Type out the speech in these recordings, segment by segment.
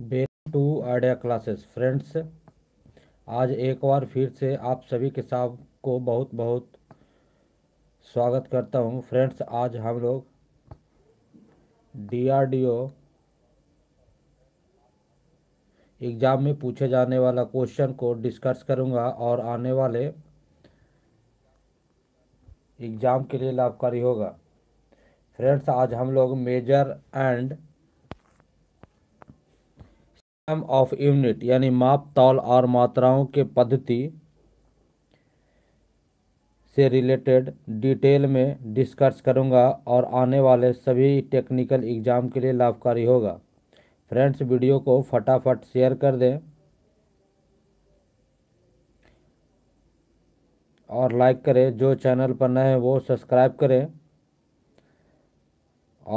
welcome to Idea Classes friends आज एक बार फिर से आप सभी के साथ को बहुत बहुत स्वागत करता हूं फ्रेंड्स आज हम लोग डीआरडीओ एग्ज़ाम में पूछे जाने वाला क्वेश्चन को डिस्कस करूंगा और आने वाले एग्ज़ाम के लिए लाभकारी होगा फ्रेंड्स आज हम लोग measure and system of unit यानी माप तौल और मात्राओं के पद्धति से रिलेटेड डिटेल में डिस्कस करूंगा और आने वाले सभी टेक्निकल एग्ज़ाम के लिए लाभकारी होगा फ्रेंड्स वीडियो को फटाफट शेयर कर दें और लाइक करें जो चैनल पर नए हैं वो सब्सक्राइब करें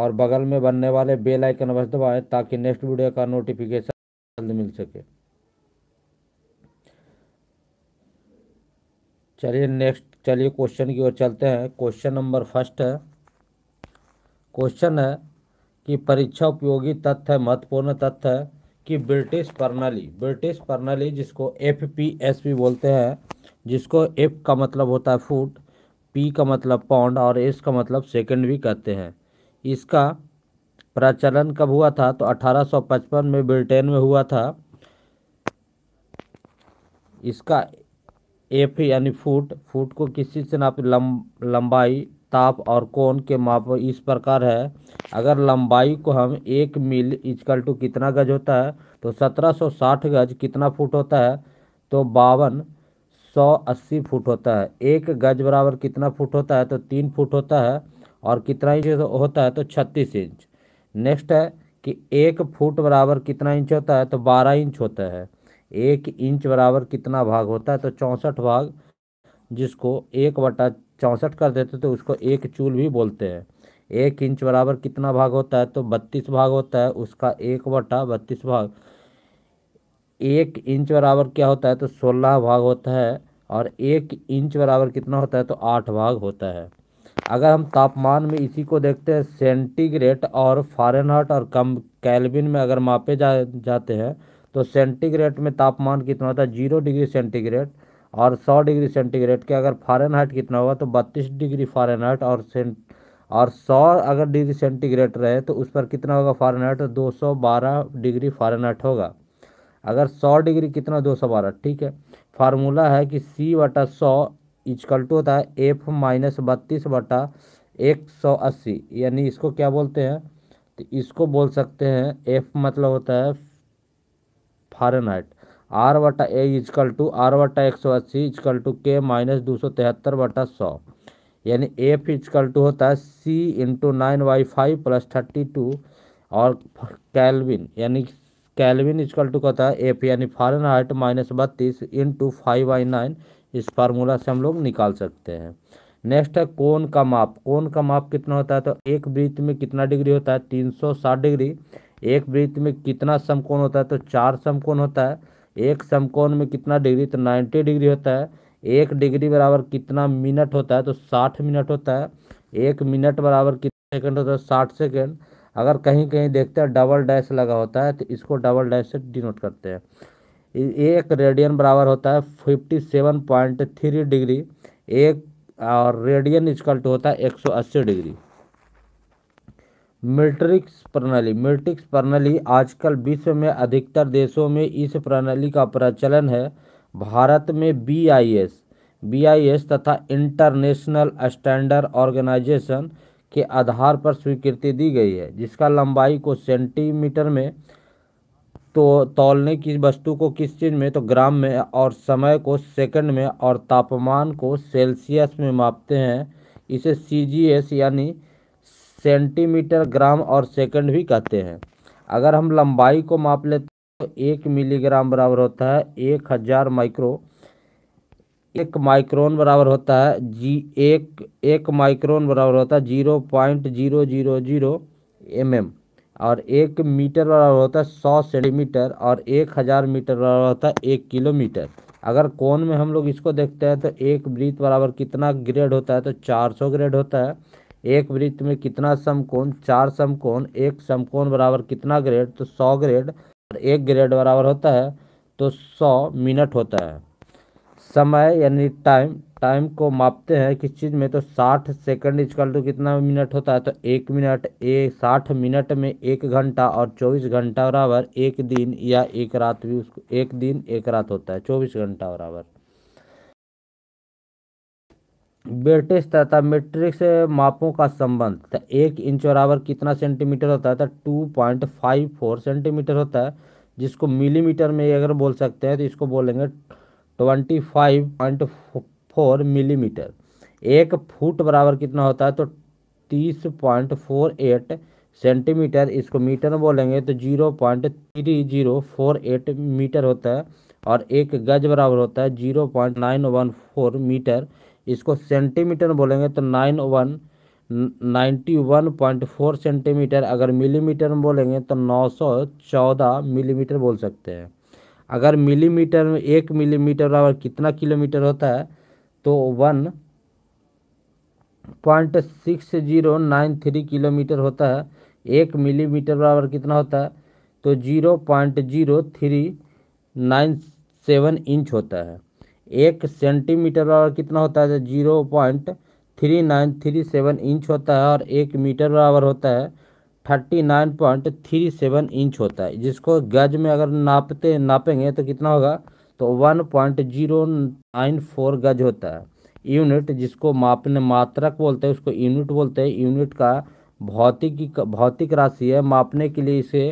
और बगल में बनने वाले बेल आइकन बस दबाएं ताकि नेक्स्ट वीडियो का नोटिफिकेशन आनंद मिल सके चलिए नेक्स्ट चलिए क्वेश्चन की ओर चलते हैं क्वेश्चन नंबर फर्स्ट है क्वेश्चन है कि परीक्षा उपयोगी तथ्य महत्वपूर्ण तथ्य है कि ब्रिटिश प्रणाली ब्रिटिश प्रणाली जिसको एफ पी एस भी बोलते हैं जिसको एफ का मतलब होता है फुट पी का मतलब पाउंड और एस का मतलब सेकंड भी कहते हैं इसका प्रचलन कब हुआ था तो 1855 में ब्रिटेन में हुआ था इसका एफ यानी फुट फुट को किस चीज़ से नाप लंब, लंबाई ताप और कोण के माप इस प्रकार है अगर लंबाई को हम एक मील इजकल टू कितना गज होता है तो 1760 गज कितना फुट होता है तो बावन सौ अस्सी फुट होता है एक गज बराबर कितना फुट होता है तो तीन फुट होता है और कितना इंच होता है तो छत्तीस इंच नेक्स्ट है कि एक फुट बराबर कितना इंच होता है तो बारह इंच होता है एक इंच बराबर कितना भाग होता है तो चौंसठ भाग जिसको एक बटा चौंसठ कर देते तो उसको एक चूल भी बोलते हैं एक इंच बराबर कितना भाग होता है तो बत्तीस भाग होता है उसका एक बटा बत्तीस भाग एक इंच बराबर क्या होता है तो सोलह भाग होता है और एक इंच बराबर कितना होता है तो आठ भाग होता है अगर हम तापमान में इसी को देखते हैं सेंटीग्रेड और फारेनहाइट और कम कैलविन में अगर मापे जा जाते हैं तो सेंटीग्रेड में तापमान कितना होता है जीरो डिग्री सेंटीग्रेड और सौ डिग्री सेंटीग्रेड के अगर फारेनहाइट कितना होगा तो बत्तीस डिग्री फारेनहाइट और सेंट और सौ अगर डिग्री सेंटीग्रेड रहे तो उस पर कितना होगा फारेनहाइट तो दो सौ बारह डिग्री फारेनहाइट होगा अगर सौ डिग्री कितना दो सौ बारह ठीक है फार्मूला है कि सी वटा सौ इजकल टू होता है एफ माइनस बत्तीस बटा एक सौ अस्सी यानी इसको क्या बोलते हैं तो इसको बोल सकते हैं एफ मतलब होता है फारेनहाइट आर बटा ए इजकल टू आर बटा एक सौ अस्सी इजकल टू के माइनस दो सौ तिहत्तर बटा सौ यानी एफ इजकल टू होता है C into nine by five plus thirty two और कैलविन यानी कैलविन इजकल टू का होता है एफ यानी फारेनहाइट माइनस बत्तीस इंटू फाइव बाई नाइन इस फार्मूला से हम लोग निकाल सकते हैं नेक्स्ट है कोन का माप कोन का माप कितना होता है तो एक वृत्त में कितना डिग्री होता है 360 डिग्री एक वृत्त में कितना समकोण होता है तो चार समकोण होता है एक समकोण में कितना डिग्री तो 90 डिग्री होता है एक डिग्री बराबर कितना मिनट होता है तो 60 मिनट होता है एक मिनट बराबर कितना सेकेंड होता है तो साठ सेकेंड अगर कहीं कहीं देखते हैं डबल डैश लगा होता है तो इसको डबल डैश से डिनोट करते हैं एक रेडियन बराबर होता है fifty seven point three degree एक और रेडियन इजकल टू होता है एक सौ अस्सी डिग्री मिल्ट्रिक्स प्रणाली मिल्ट्रिक्स प्रणाली आजकल विश्व में अधिकतर देशों में इस प्रणाली का प्रचलन है भारत में B I S B I S तथा इंटरनेशनल स्टैंडर्ड ऑर्गेनाइजेशन के आधार पर स्वीकृति दी गई है जिसका लंबाई को सेंटीमीटर में तो तौलने की वस्तु को किस चीज़ में तो ग्राम में और समय को सेकंड में और तापमान को सेल्सियस में मापते हैं इसे सी यानी सेंटीमीटर ग्राम और सेकंड भी कहते हैं अगर हम लंबाई को माप लेते हैं तो एक मिलीग्राम बराबर होता है एक हज़ार माइक्रो एक माइक्रोन बराबर होता है जी एक एक माइक्रोन बराबर होता है zero point zero zero zero M M और एक मीटर बराबर होता है सौ सेंटीमीटर और एक हज़ार मीटर बराबर होता है एक किलोमीटर अगर कौन में हम लोग इसको देखते हैं तो एक वृत्त बराबर कितना ग्रेड होता है तो चार सौ ग्रेड होता है एक वृत्त में कितना समकोण चार समकोण एक समकोण बराबर कितना ग्रेड तो सौ ग्रेड और एक ग्रेड बराबर होता है तो सौ मिनट होता है समय यानी टाइम टाइम को मापते हैं किस चीज़ में तो साठ सेकंड इजकल टू कितना मिनट होता है तो एक मिनट ए साठ मिनट में एक घंटा और चौबीस घंटा बराबर एक दिन या एक रात भी उसको एक दिन एक रात होता है चौबीस घंटा बराबर ब्रिटिश तथा मेट्रिक से मापों का संबंध तो एक इंच बराबर कितना सेंटीमीटर होता है तो two point five four centimetre होता है जिसको मिलीमीटर में अगर बोल सकते हैं तो इसको बोलेंगे twenty five point four millimetre एक फुट बराबर कितना होता है तो तीस पॉइंट फोर एट सेंटीमीटर इसको मीटर में बोलेंगे तो zero point three zero four eight metre होता है और एक गज बराबर होता है zero point nine one four metre इसको सेंटीमीटर में बोलेंगे तो nine one ninety one point four centimetre अगर मिलीमीटर में बोलेंगे तो नौ सौ चौदह मिलीमीटर बोल सकते हैं अगर मिलीमीटर में एक मिलीमीटर बराबर कितना किलोमीटर होता है तो one point six zero nine three kilometre होता है एक मिलीमीटर बराबर कितना होता है तो zero point zero three nine seven inch होता है एक सेंटीमीटर बराबर कितना होता है तो zero point three nine three seven inch होता है और एक मीटर बराबर होता है thirty nine point three seven inch होता है जिसको गज में अगर नापते नापेंगे तो कितना होगा तो one point zero nine four गज होता है यूनिट जिसको मापने मात्रक बोलते हैं उसको यूनिट बोलते हैं यूनिट का भौतिक भौतिक राशि है मापने के लिए इसे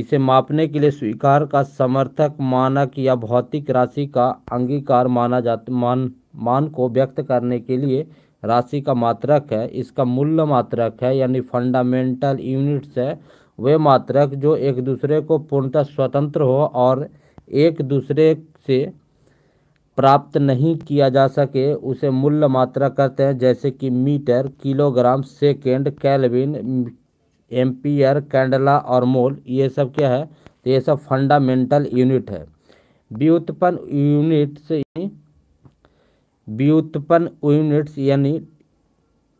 इसे मापने के लिए स्वीकार का समर्थक मानक या भौतिक राशि का अंगीकार माना जाता मान मान को व्यक्त करने के लिए राशि का मात्रक है इसका मूल्य मात्रक है यानी फंडामेंटल यूनिट्स है वे मात्रक जो एक दूसरे को पूर्णतः स्वतंत्र हो और एक दूसरे से प्राप्त नहीं किया जा सके उसे मूल्य मात्रा कहते हैं जैसे कि metre kilogram second kelvin ampere candela और मोल ये सब क्या है तो ये सब फंडामेंटल यूनिट है व्युत्पन्न यूनिट से व्युत्पन्न यूनिट्स यानी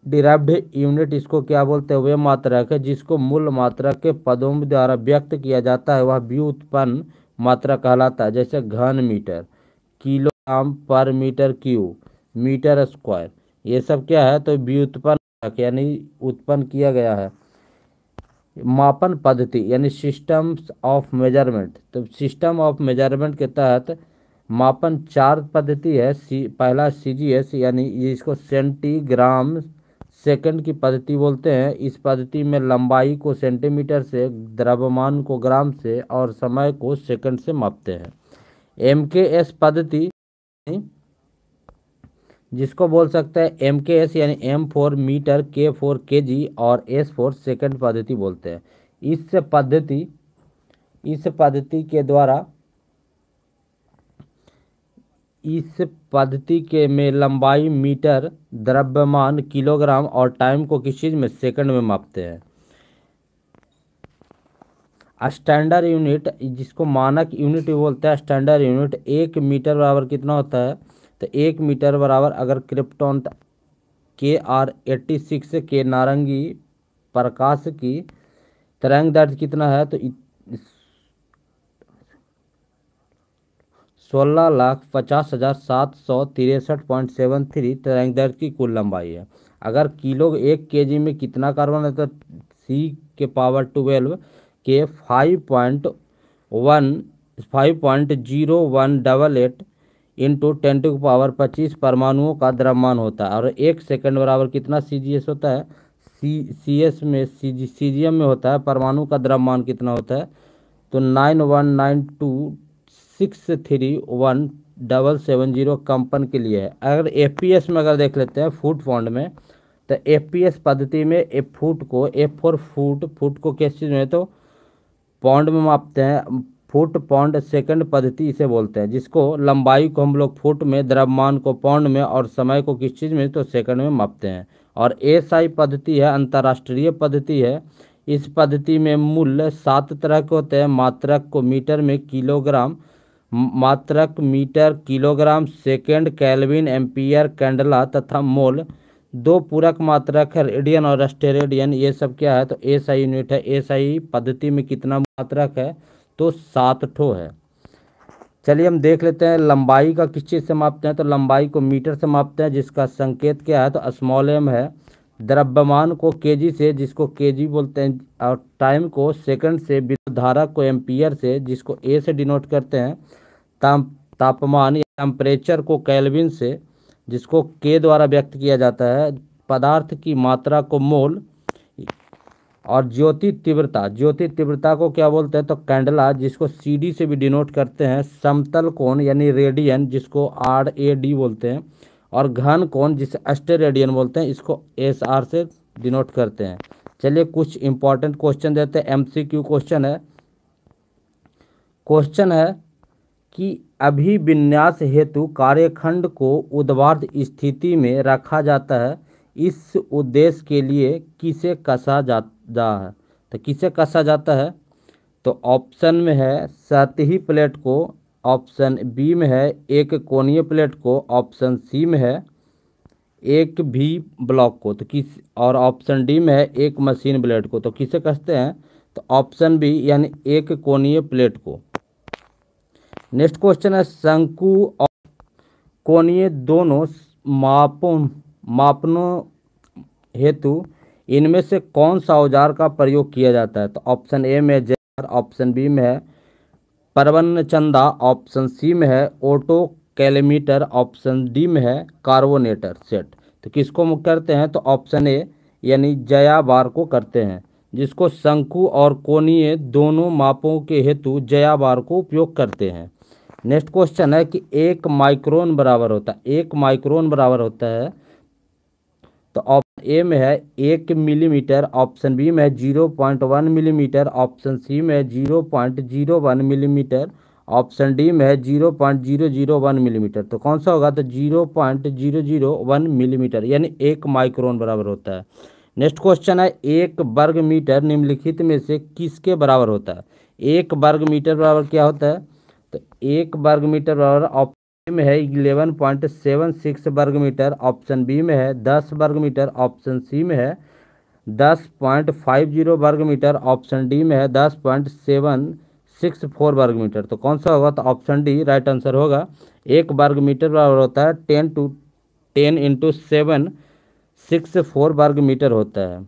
डिराइव्ड यूनिट इसको क्या बोलते हैं वे मात्रक है जिसको मूल मात्रक के पदों द्वारा व्यक्त किया जाता है वह व्युत्पन्न मात्रा कहलाता है जैसे घन मीटर किलोग्राम पर मीटर क्यू मीटर स्क्वायर ये सब क्या है तो व्युत्पन्न यानी उत्पन्न किया गया है मापन पद्धति यानी सिस्टम्स ऑफ मेजरमेंट तो सिस्टम ऑफ मेजरमेंट के तहत मापन चार पद्धति है सी पहला सी जी एस यानी इसको सेंटीग्राम सेकंड की पद्धति बोलते हैं इस पद्धति में लंबाई को सेंटीमीटर से द्रव्यमान को ग्राम से और समय को सेकंड से मापते हैं एम के एस पद्धति जिसको बोल सकते हैं एम के एस यानी M for metre K for K G और एस फोर सेकेंड पद्धति बोलते हैं इस पद्धति इस पद्धति के द्वारा इस पद्धति के में लंबाई मीटर द्रव्यमान किलोग्राम और टाइम को किस चीज़ में सेकंड में मापते हैं स्टैंडर्ड यूनिट जिसको मानक यूनिट भी बोलते हैं स्टैंडर्ड यूनिट एक मीटर बराबर कितना होता है तो एक मीटर बराबर अगर क्रिप्टॉन के आर एट्टी सिक्स के नारंगी प्रकाश की तरंग दर्द कितना है तो सोलह लाख पचास हज़ार सात सौ तिरसठ पॉइंट सेवन थ्री दर्द की कुल लंबाई है अगर किलो एक केजी में कितना कार्बन है तो सी के पावर ट्वेल्व के five point one five point zero one double eight into ten to power पच्चीस परमाणुओं का द्रव्यमान होता है और एक सेकंड बराबर कितना सी जी एस होता है सी सी एस में सी जी सी जी एम में होता है परमाणु का द्रव्यमान कितना होता है तो nine one nine two six three one double seven zero कंपन के लिए है अगर एफ पी एस में अगर देख लेते हैं फूट फॉन्ड में तो एफ पी एस पद्धति में ए फूट को ए फोर फूट फूट को किस चीज़ में तो पौंड में मापते हैं फुट पौंड सेकंड पद्धति इसे बोलते हैं जिसको लंबाई को हम लोग फुट में द्रव्यमान को पौंड में और समय को किस चीज़ में तो सेकंड में मापते हैं और एस आई पद्धति है अंतर्राष्ट्रीय पद्धति है इस पद्धति में मूल्य सात तरह के होते हैं मात्रक को मीटर में किलोग्राम मात्रक metre kilogram second kelvin ampere candela तथा मोल दो पूरक मात्रक है रेडियन और एस्टेरेडियन ये सब क्या है तो आई यूनिट है आई पद्धति में कितना मात्रक है तो सात ठो है चलिए हम देख लेते हैं लंबाई का किस चीज़ से मापते हैं तो लंबाई को मीटर से मापते हैं जिसका संकेत क्या है तो स्मॉल एम है द्रव्यमान को केजी से जिसको केजी बोलते हैं और टाइम को सेकंड से धारा को एम्पियर से जिसको ए से डिनोट करते हैं ताप तापमान या टम्परेचर को कैलविन से जिसको के द्वारा व्यक्त किया जाता है पदार्थ की मात्रा को मोल और ज्योति तीव्रता ज्योति तीव्रता को क्या बोलते हैं तो कैंडला जिसको सी से भी डिनोट करते हैं समतल कोण यानी रेडियन जिसको आर ए डी बोलते हैं और घन कोण जिसे अष्टे रेडियन बोलते हैं इसको एस आर से डिनोट करते हैं चलिए कुछ इंपॉर्टेंट क्वेश्चन देते हैं एम सी क्यू क्वेश्चन है क्वेश्चन है कि अभिविन्यास हेतु कार्यखंड को उद्वार्ध स्थिति में रखा जाता है इस उद्देश्य के लिए किसे कसा जाता है तो किसे कसा जाता है तो ऑप्शन में है सतही प्लेट को ऑप्शन बी में है एक कोणीय प्लेट को ऑप्शन सी में है एक भी ब्लॉक को तो किस और ऑप्शन डी में है एक मशीन ब्लेड को तो किसे कसते हैं तो ऑप्शन बी यानी एक कोणीय प्लेट को नेक्स्ट क्वेश्चन है शंकु और कोणीय दोनों मापों मापनों हेतु इनमें से कौन सा औजार का प्रयोग किया जाता है तो ऑप्शन ए में जेर ऑप्शन बी में है परवन चंदा ऑप्शन सी में है ऑटो कैलेमीटर ऑप्शन डी में है कार्बोनेटर सेट तो किसको करते हैं तो ऑप्शन ए यानी जया बार को करते हैं जिसको शंकु और कोणीय दोनों मापों के हेतु जया बार को उपयोग करते हैं नेक्स्ट क्वेश्चन है कि एक माइक्रोन बराबर होता है एक माइक्रोन बराबर होता है तो ऑप्शन ए में है एक मिलीमीटर ऑप्शन बी में है zero point one millimetre option C में है zero point zero one millimetre option D में है zero point zero zero one millimetre तो कौन सा होगा तो zero point zero zero one millimetre यानी एक माइक्रोन बराबर होता है नेक्स्ट क्वेश्चन है एक वर्ग मीटर निम्नलिखित में से किसके बराबर होता है एक वर्ग मीटर बराबर क्या होता है तो एक वर्ग मीटर बराबर ऑप्शन में है इलेवन पॉइंट सेवन सिक्स वर्ग मीटर ऑप्शन बी में है दस वर्ग मीटर ऑप्शन सी में है दस पॉइंट फाइव जीरो वर्ग मीटर ऑप्शन डी में है दस पॉइंट सेवन सिक्स फोर वर्ग मीटर तो कौन सा होगा तो ऑप्शन डी राइट आंसर होगा एक वर्ग मीटर बराबर होता है ten to ten into seven six four वर्ग मीटर होता है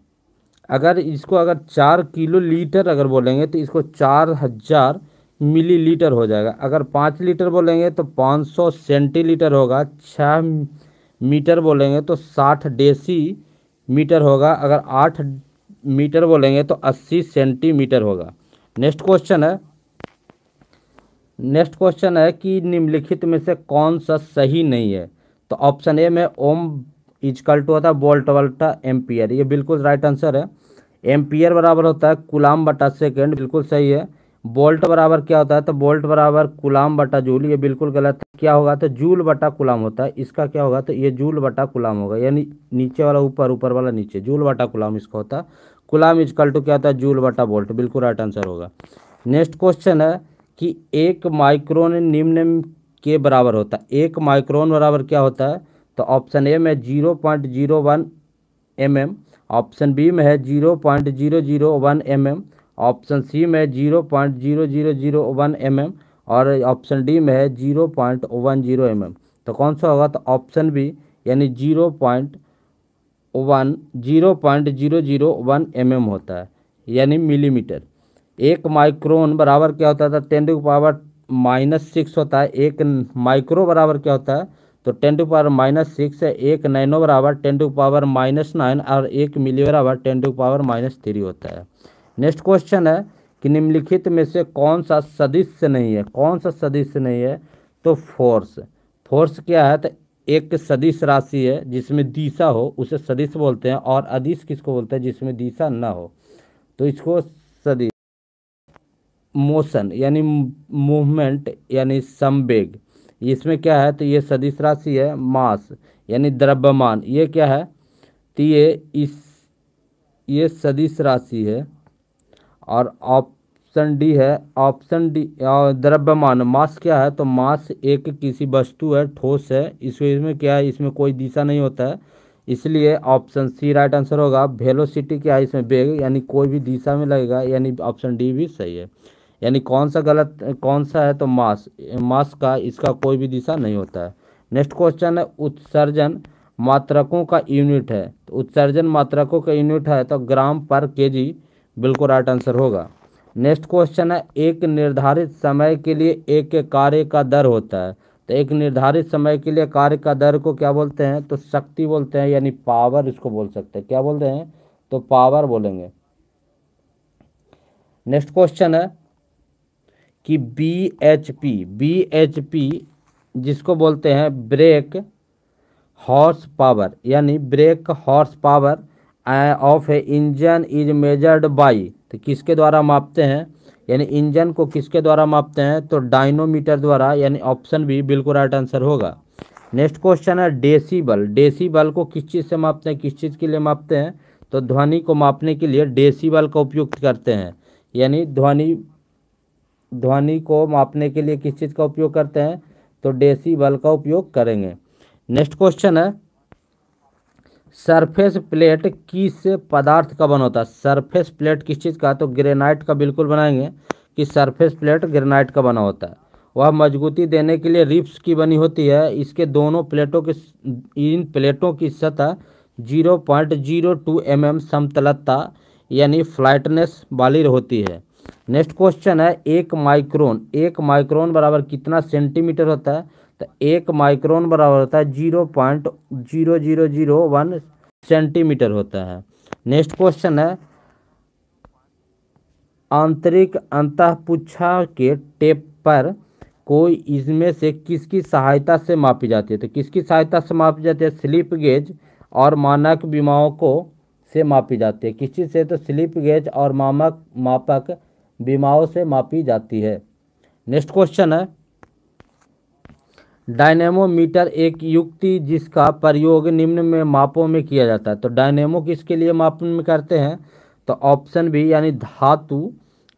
अगर इसको अगर चार किलो लीटर अगर बोलेंगे तो इसको चार हज़ार मिलीलीटर हो जाएगा अगर पाँच लीटर बोलेंगे तो पाँच सौ सेंटीलीटर होगा छः मीटर बोलेंगे तो साठ डेसी मीटर होगा अगर आठ मीटर बोलेंगे तो अस्सी सेंटीमीटर होगा नेक्स्ट क्वेश्चन है नेक्स्ट क्वेश्चन है कि निम्नलिखित में से कौन सा सही नहीं है तो ऑप्शन ए में ओम इजकल टू होता है बोल्ट वल्टा एम्पियर ये बिल्कुल राइट आंसर है एम्पियर बराबर होता है कुलाम बटा सेकेंड बिल्कुल सही है बोल्ट बराबर क्या होता है तो बोल्ट बराबर कुलाम बटा जूल ये बिल्कुल गलत है क्या होगा तो जूल बटा कुलाम होता है इसका क्या होगा तो ये जूल बटा कुलाम होगा यानी नीचे वाला ऊपर ऊपर वाला नीचे जूल बटा कुलाम इसका होता है कुलाम इजकल टू क्या होता है जूल बटा बोल्ट बिल्कुल राइट आंसर होगा नेक्स्ट क्वेश्चन है कि एक माइक्रोन निम्न के बराबर होता है एक माइक्रोन बराबर क्या होता है तो ऑप्शन ए में zero point zero one M M option B में है zero point zero zero one M M option C में zero point zero zero zero one M M और ऑप्शन डी में है zero point one zero M M तो कौन सा होगा तो ऑप्शन बी यानी zero point one zero point zero zero one M M होता है यानी मिलीमीटर एक माइक्रोन बराबर क्या होता था ten to power minus six होता है एक माइक्रो बराबर क्या होता है तो ten to power minus six है एक नैनो बराबर ten to power minus nine और एक मिली बराबर ten to power minus three होता है नेक्स्ट क्वेश्चन है कि निम्नलिखित में से कौन सा सदिश नहीं है कौन सा सदिश नहीं है तो फोर्स फोर्स क्या है तो एक सदिश राशि है जिसमें दिशा हो उसे सदिश बोलते हैं और अदिश किसको बोलते हैं जिसमें दिशा ना हो तो इसको सदिश मोशन यानी मूवमेंट यानी संवेग इसमें क्या है तो ये सदिश राशि है मास यानी द्रव्यमान ये क्या है तो ये इस ये सदिश राशि है और ऑप्शन डी है ऑप्शन डी द्रव्यमान मास क्या है तो मास एक किसी वस्तु है ठोस है इसमें क्या है इसमें कोई दिशा नहीं होता है इसलिए ऑप्शन सी राइट आंसर होगा वेलोसिटी क्या है इसमें बेग यानी कोई भी दिशा में लगेगा यानी ऑप्शन डी भी सही है यानी कौन सा गलत कौन सा है तो मास मास का इसका कोई भी दिशा नहीं होता है नेक्स्ट क्वेश्चन है उत्सर्जन मात्रकों का यूनिट है तो उत्सर्जन मात्रकों का यूनिट है तो ग्राम पर केजी बिल्कुल राइट आंसर होगा नेक्स्ट क्वेश्चन है एक निर्धारित समय के लिए एक कार्य का दर होता है तो एक निर्धारित समय के लिए कार्य का दर को क्या बोलते हैं तो शक्ति बोलते हैं यानी पावर इसको बोल सकते हैं क्या बोलते हैं तो पावर बोलेंगे नेक्स्ट क्वेश्चन है कि B H P B H P जिसको बोलते हैं ब्रेक हॉर्स पावर यानी brake horse power of a engine is measured by तो किसके द्वारा मापते हैं यानी इंजन को किसके द्वारा मापते हैं तो डायनोमीटर द्वारा यानी ऑप्शन भी बिल्कुल राइट आंसर होगा नेक्स्ट क्वेश्चन है डेसीबल डेसीबल को किस चीज़ से मापते हैं किस चीज़ के लिए मापते हैं तो ध्वनि को मापने के लिए डेसीबल का उपयोग करते हैं यानी ध्वनि ध्वनि को मापने के लिए किस चीज़ का उपयोग करते हैं तो डेसीबल का उपयोग करेंगे नेक्स्ट क्वेश्चन है सरफेस प्लेट किस पदार्थ का बना होता है सरफेस प्लेट किस चीज़ का तो ग्रेनाइट का बिल्कुल बनाएंगे कि सरफेस प्लेट ग्रेनाइट का बना होता है वह मजबूती देने के लिए रिप्स की बनी होती है इसके दोनों प्लेटों के इन प्लेटों की सतह zero point zero two M M समतलता यानी फ्लाइटनेस वाली होती है नेक्स्ट क्वेश्चन है एक माइक्रोन एक माइक्रोन बराबर कितना सेंटीमीटर होता है तो एक माइक्रोन बराबर होता है zero point zero zero zero one centimetre होता है नेक्स्ट क्वेश्चन है आंतरिक अंतपुच्छा के टेप पर कोई इसमें से किसकी सहायता से मापी जाती है तो किसकी सहायता से मापी जाती है स्लिप गेज और मानक बीमाओं को से मापी जाती है किसी से तो स्लिप गेज और मामक मापक बीमाओं से मापी जाती है नेक्स्ट क्वेश्चन है डायनेमोमीटर एक युक्ति जिसका प्रयोग निम्न में मापों में किया जाता है तो डायनेमो किसके लिए मापन में करते हैं तो ऑप्शन भी यानी धातु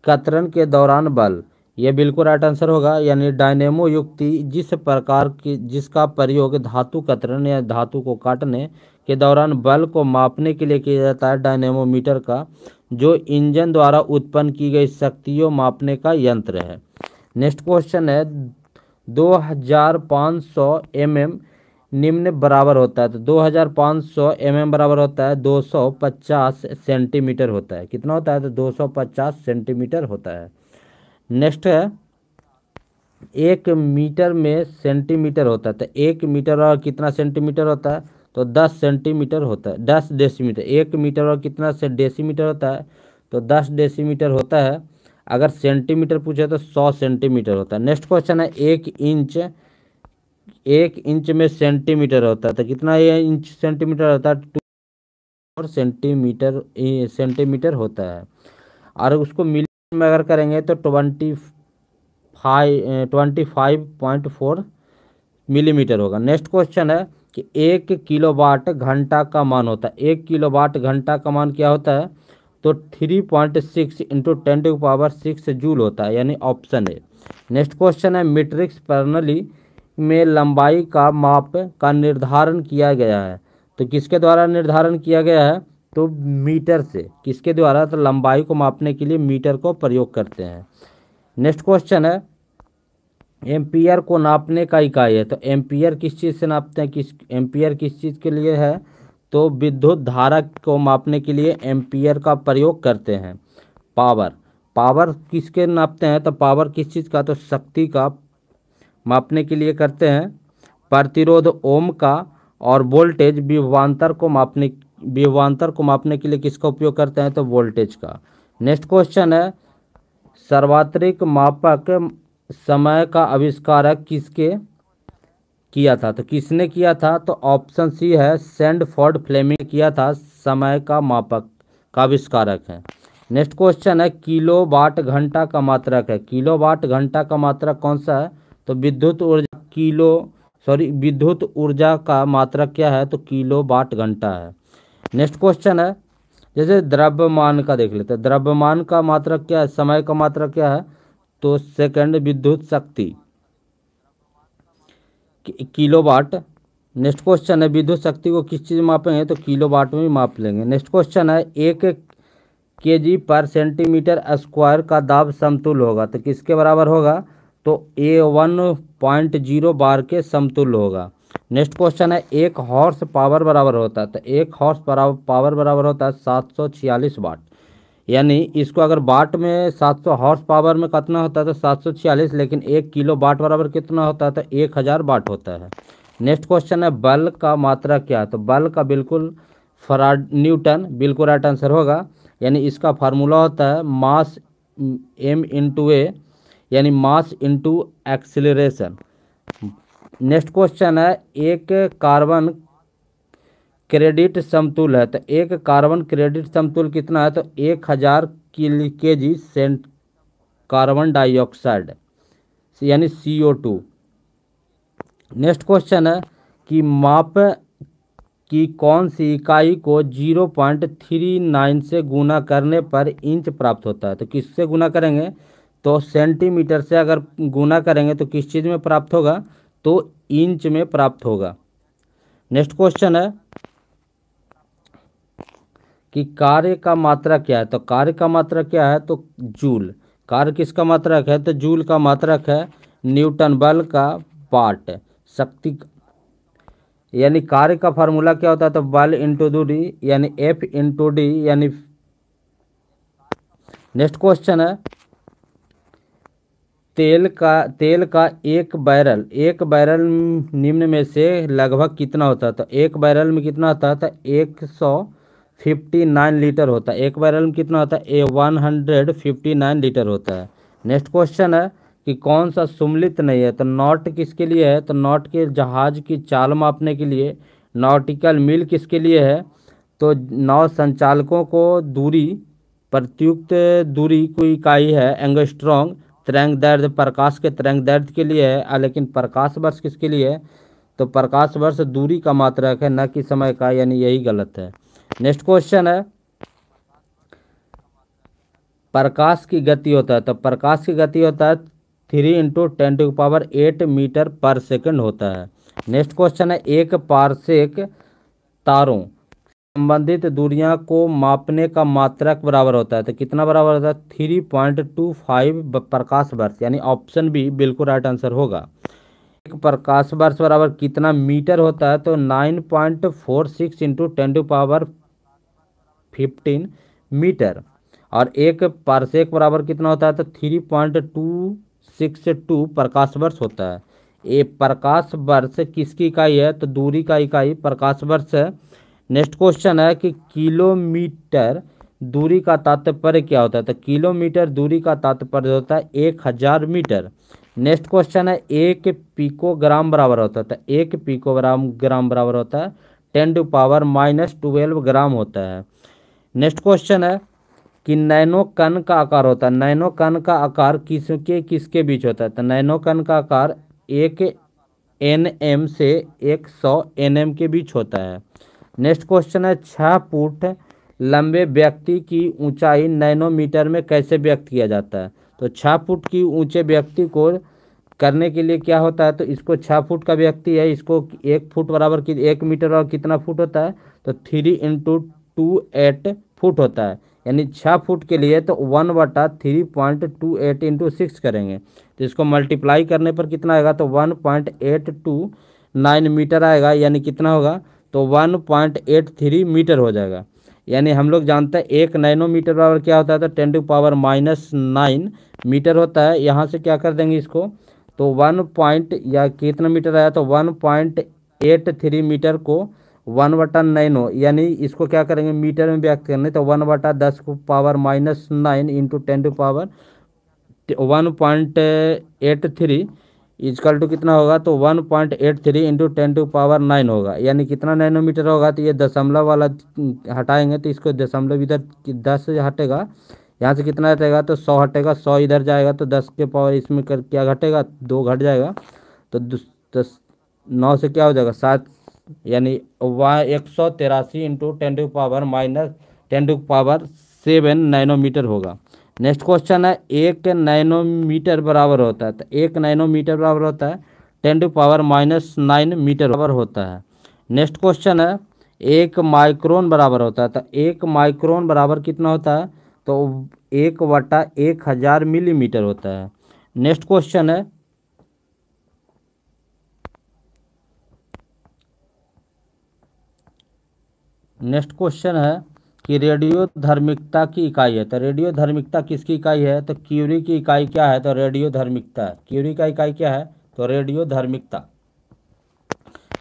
कतरन के दौरान बल यह बिल्कुल राइट आंसर होगा यानी डायनेमो युक्ति जिस प्रकार की जिसका प्रयोग धातु कतरन या धातु को काटने के दौरान बल को मापने के लिए किया जाता है डायनेमोमीटर का जो इंजन द्वारा उत्पन्न की गई शक्तियों मापने का यंत्र है नेक्स्ट क्वेश्चन है दो हज़ार पाँच सौ एम एम निम्न बराबर होता है तो दो हज़ार पाँच सौ एम एम बराबर होता है दो सौ पचास सेंटीमीटर होता है कितना होता है तो दो सौ पचास सेंटीमीटर होता है नेक्स्ट है एक मीटर में सेंटीमीटर होता है तो एक मीटर और कितना सेंटीमीटर होता है तो दस सेंटीमीटर होता है दस डेसीमीटर एक मीटर और कितना से डेसीमीटर होता है तो दस डेसीमीटर होता है अगर सेंटीमीटर पूछे तो सौ सेंटीमीटर होता है नेक्स्ट क्वेश्चन है एक इंच एक इंच में सेंटीमीटर होता है तो कितना ये इंच सेंटीमीटर होता है टू और सेंटीमीटर सेंटीमीटर होता है और उसको मिलीमीटर में अगर करेंगे तो twenty five twenty five point four millimetre होगा नेक्स्ट क्वेश्चन है कि एक किलोवाट घंटा का मान होता है एक किलोवाट घंटा का मान क्या होता है तो three point six into ten to power six joule होता है यानी ऑप्शन ए नेक्स्ट क्वेश्चन है मीट्रिक्स प्रणाली में लंबाई का माप का निर्धारण किया गया है तो किसके द्वारा निर्धारण किया गया है तो मीटर से किसके द्वारा तो लंबाई को मापने के लिए मीटर को प्रयोग करते हैं नेक्स्ट क्वेश्चन है एम्पियर को नापने का इकाई है तो एम्पियर किस चीज़ से नापते हैं किस एम्पियर किस चीज़ के लिए है तो विद्युत धारा को मापने के लिए एम्पियर का प्रयोग करते हैं पावर पावर किसके नापते हैं तो पावर किस चीज़ का तो शक्ति का मापने के लिए करते हैं प्रतिरोध ओम का और वोल्टेज विभवान्तर को मापने विभवान्तर को मापने के लिए किसका उपयोग करते हैं तो वोल्टेज का नेक्स्ट क्वेश्चन है सर्वात्रिक मापक समय का आविष्कारक किसके किया था तो किसने किया था तो ऑप्शन सी है सेंड फोर्ड फ्लेमिंग किया था समय का मापक का आविष्कारक है नेक्स्ट क्वेश्चन है किलो वाट घंटा का मात्रक है किलो वाट घंटा का मात्रक कौन सा है तो विद्युत ऊर्जा किलो सॉरी विद्युत ऊर्जा का मात्रक क्या है तो किलो वाट घंटा है नेक्स्ट क्वेश्चन है जैसे द्रव्यमान का देख लेते हैं द्रव्यमान का मात्रक क्या है समय का मात्रक क्या है तो सेकंड विद्युत शक्ति किलो वाट नेक्स्ट क्वेश्चन है विद्युत शक्ति को किस चीज़ मापेंगे तो किलो वाट में माप लेंगे नेक्स्ट क्वेश्चन है एक के जी पर सेंटीमीटर स्क्वायर का दाब समतुल होगा तो किसके बराबर होगा तो A one point zero bar के समतुल होगा नेक्स्ट क्वेश्चन है एक हॉर्स पावर बराबर होता है तो एक हॉर्स पावर बराबर होता है सात सौ छियालीस वाट यानी इसको अगर बाट में 700 हॉर्स पावर में कितना होता है तो सात लेकिन एक किलो बाट बराबर कितना होता है तो एक हज़ार बाट होता है नेक्स्ट क्वेश्चन है बल का मात्रा क्या है तो बल का बिल्कुल फराड न्यूटन बिल्कुल राइट आंसर होगा यानी इसका फार्मूला होता है मास एम इंटू ए यानी mass into acceleration next question है एक कार्बन क्रेडिट समतुल है तो एक कार्बन क्रेडिट समतुल कितना है तो एक हज़ार के जी सेंट कार्बन डाइऑक्साइड यानी C O two next question है कि माप की कौन सी इकाई को जीरो पॉइंट थ्री नाइन से गुना करने पर इंच प्राप्त होता है तो किससे गुना करेंगे तो सेंटीमीटर से अगर गुना करेंगे तो किस चीज़ में प्राप्त होगा तो इंच में प्राप्त होगा नेक्स्ट क्वेश्चन है कि कार्य का मात्रा क्या है तो कार्य का मात्रा क्या है तो जूल कार्य किसका मात्रक है तो जूल का मात्रक है न्यूटन बल का पार्ट शक्ति यानी कार्य का फार्मूला क्या होता है तो बल इंटू दूरी यानी एफ इंटू डी यानी नेक्स्ट क्वेश्चन है तेल का तेल का एक बैरल एक बैरल निम्न में से लगभग कितना होता है तो एक बैरल में कितना होता है तो एक सौ फिफ्टी नाइन लीटर होता है एक बैरल में कितना होता है A one hundred fifty nine litre होता है नेक्स्ट क्वेश्चन है कि कौन सा सुमलित नहीं है तो नॉट किसके लिए है तो नॉट के जहाज की चाल मापने के लिए नॉटिकल मील किसके लिए है तो नौ संचालकों को दूरी प्रत्युक्त दूरी कोई इकाई है एंगस्ट्रॉन्ग तिरंग दर्द प्रकाश के तिरंग दर्द के लिए है लेकिन प्रकाश वर्ष किसके लिए है तो प्रकाश वर्ष दूरी का मात्रक है न कि समय का यानी यही गलत है नेक्स्ट क्वेश्चन है प्रकाश की गति होता है तो प्रकाश की गति होता है three into ten to power eight metre पर सेकंड होता है नेक्स्ट क्वेश्चन है एक पार्शिक तारों संबंधित दूरियां को मापने का मात्रक बराबर होता है तो कितना बराबर होता है थ्री पॉइंट टू फाइव प्रकाश वर्ष यानी ऑप्शन बी बिल्कुल राइट आंसर होगा एक प्रकाश वर्ष बराबर कितना मीटर होता है तो nine point four six into ten to power fifteen metre और एक पारसेक बराबर कितना होता है तो three point two six two प्रकाश वर्ष होता है ये प्रकाश वर्ष किसकी इकाई है तो दूरी का इकाई प्रकाश वर्ष है नेक्स्ट क्वेश्चन है कि किलोमीटर दूरी का तात्पर्य क्या होता है तो किलोमीटर दूरी का तात्पर्य होता है एक हज़ार मीटर नेक्स्ट क्वेश्चन है एक पीको ग्राम बराबर होता है तो एक पीको ग्राम ग्राम बराबर होता है ten to power minus twelve gram होता है नेक्स्ट क्वेश्चन है कि नैनो कन का आकार होता है नैनो कन का आकार किसके किसके बीच होता है तो नैनो कन का आकार एक एन एम से एक सौ एन एम के बीच होता है नेक्स्ट क्वेश्चन है छः फुट लंबे व्यक्ति की ऊंचाई नैनोमीटर में कैसे व्यक्त किया जाता है तो छः फुट की ऊंचे व्यक्ति को करने के लिए क्या होता है तो इसको छः फुट का व्यक्ति है इसको एक फुट बराबर कि एक मीटर और कितना फुट होता है तो three into two eight foot होता है यानी छः फुट के लिए तो वन बटा three point two eight into six करेंगे तो इसको मल्टीप्लाई करने पर कितना आएगा तो one point eight two nine metre आएगा यानी कितना होगा तो one point eight three metre हो जाएगा यानी हम लोग जानते हैं एक मीटर बराबर क्या होता है तो ten to power minus nine metre होता है यहाँ से क्या कर देंगे इसको तो वन पॉइंट या कितना मीटर आया तो one point eight three metre को वन वटा नाइनो यानी इसको क्या करेंगे मीटर में व्यक्त करेंगे तो वन वटा दस को power minus nine into ten to power one point eight three equal to कितना होगा तो one point eight three into ten to power nine होगा यानी कितना नैनोमीटर होगा तो ये दशमलव वाला हटाएंगे तो इसको दशमलव इधर दस हटेगा यहाँ से कितना हटेगा तो सौ हटेगा सौ इधर जाएगा तो दस के पावर इसमें कर क्या घटेगा दो घट जाएगा तो दस नौ से क्या हो जाएगा सात यानी वहाँ एक सौ तेरासी into ten to power minus ten to power seven nanometre होगा नेक्स्ट क्वेश्चन है एक नाइनोमीटर बराबर होता है तो एक नाइनोमीटर बराबर होता है ten to power minus nine metre बराबर होता है नेक्स्ट क्वेश्चन है एक माइक्रोन बराबर होता है तो एक माइक्रोन बराबर कितना होता है तो एक वटा एक हज़ार मिलीमीटर होता है नेक्स्ट क्वेश्चन है नेक्स्ट क्वेश्चन है कि रेडियो धार्मिकता की इकाई है तो रेडियो धार्मिकता किसकी इकाई है तो क्यूरी की इकाई क्या है तो रेडियो धार्मिकता है क्यूरी का इकाई क्या है तो रेडियो धार्मिकता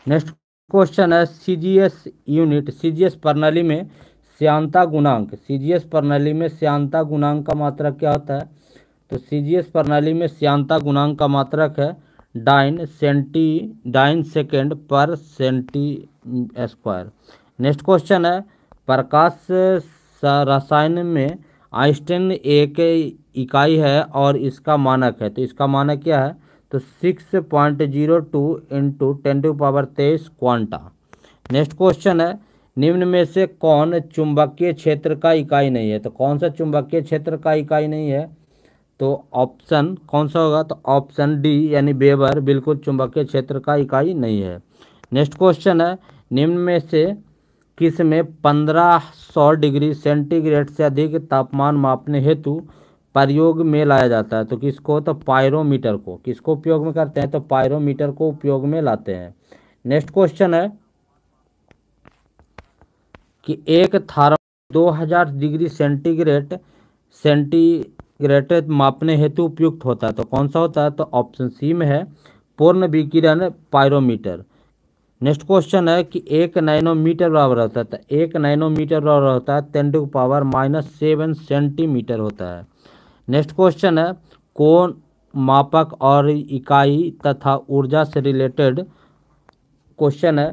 नेक्स्ट क्वेश्चन है सीजीएस यूनिट सीजीएस प्रणाली में श्यांता गुणांक सीजीएस प्रणाली में श्यांता गुणांक का मात्रक क्या होता है तो सीजीएस प्रणाली में श्यांता गुणांक का मात्रक है डाइन सेंटी डाइन सेकेंड पर सेंटी स्क्वायर नेक्स्ट क्वेश्चन है प्रकाश रसायन में आइंस्टीन एक इकाई है और इसका मानक है तो इसका मानक क्या है तो six point zero two into ten to power तेईस क्वांटा नेक्स्ट क्वेश्चन है निम्न में से कौन चुंबकीय क्षेत्र का इकाई नहीं है तो कौन सा चुंबकीय क्षेत्र का इकाई नहीं है तो ऑप्शन कौन सा होगा तो ऑप्शन डी यानी बेबर बिल्कुल चुंबकीय क्षेत्र का इकाई नहीं है नेक्स्ट क्वेश्चन है निम्न में से किस में पंद्रह सौ डिग्री सेंटीग्रेड से अधिक तापमान मापने हेतु प्रयोग में लाया जाता है तो किसको तो पायरोमीटर को किसको उपयोग में करते हैं तो पायरोमीटर को उपयोग में लाते हैं नेक्स्ट क्वेश्चन है कि एक थार्म 2000 डिग्री सेंटीग्रेड सेंटीग्रेड मापने हेतु उपयुक्त होता है तो कौन सा होता है तो ऑप्शन सी में है पूर्ण विकिरण पायरोमीटर नेक्स्ट क्वेश्चन है कि एक नाइनोमीटर बराबर होता है तो एक नाइनोमीटर बराबर होता है ten to power minus seven centimetre होता है नेक्स्ट क्वेश्चन है कौन मापक और इकाई तथा ऊर्जा से रिलेटेड क्वेश्चन है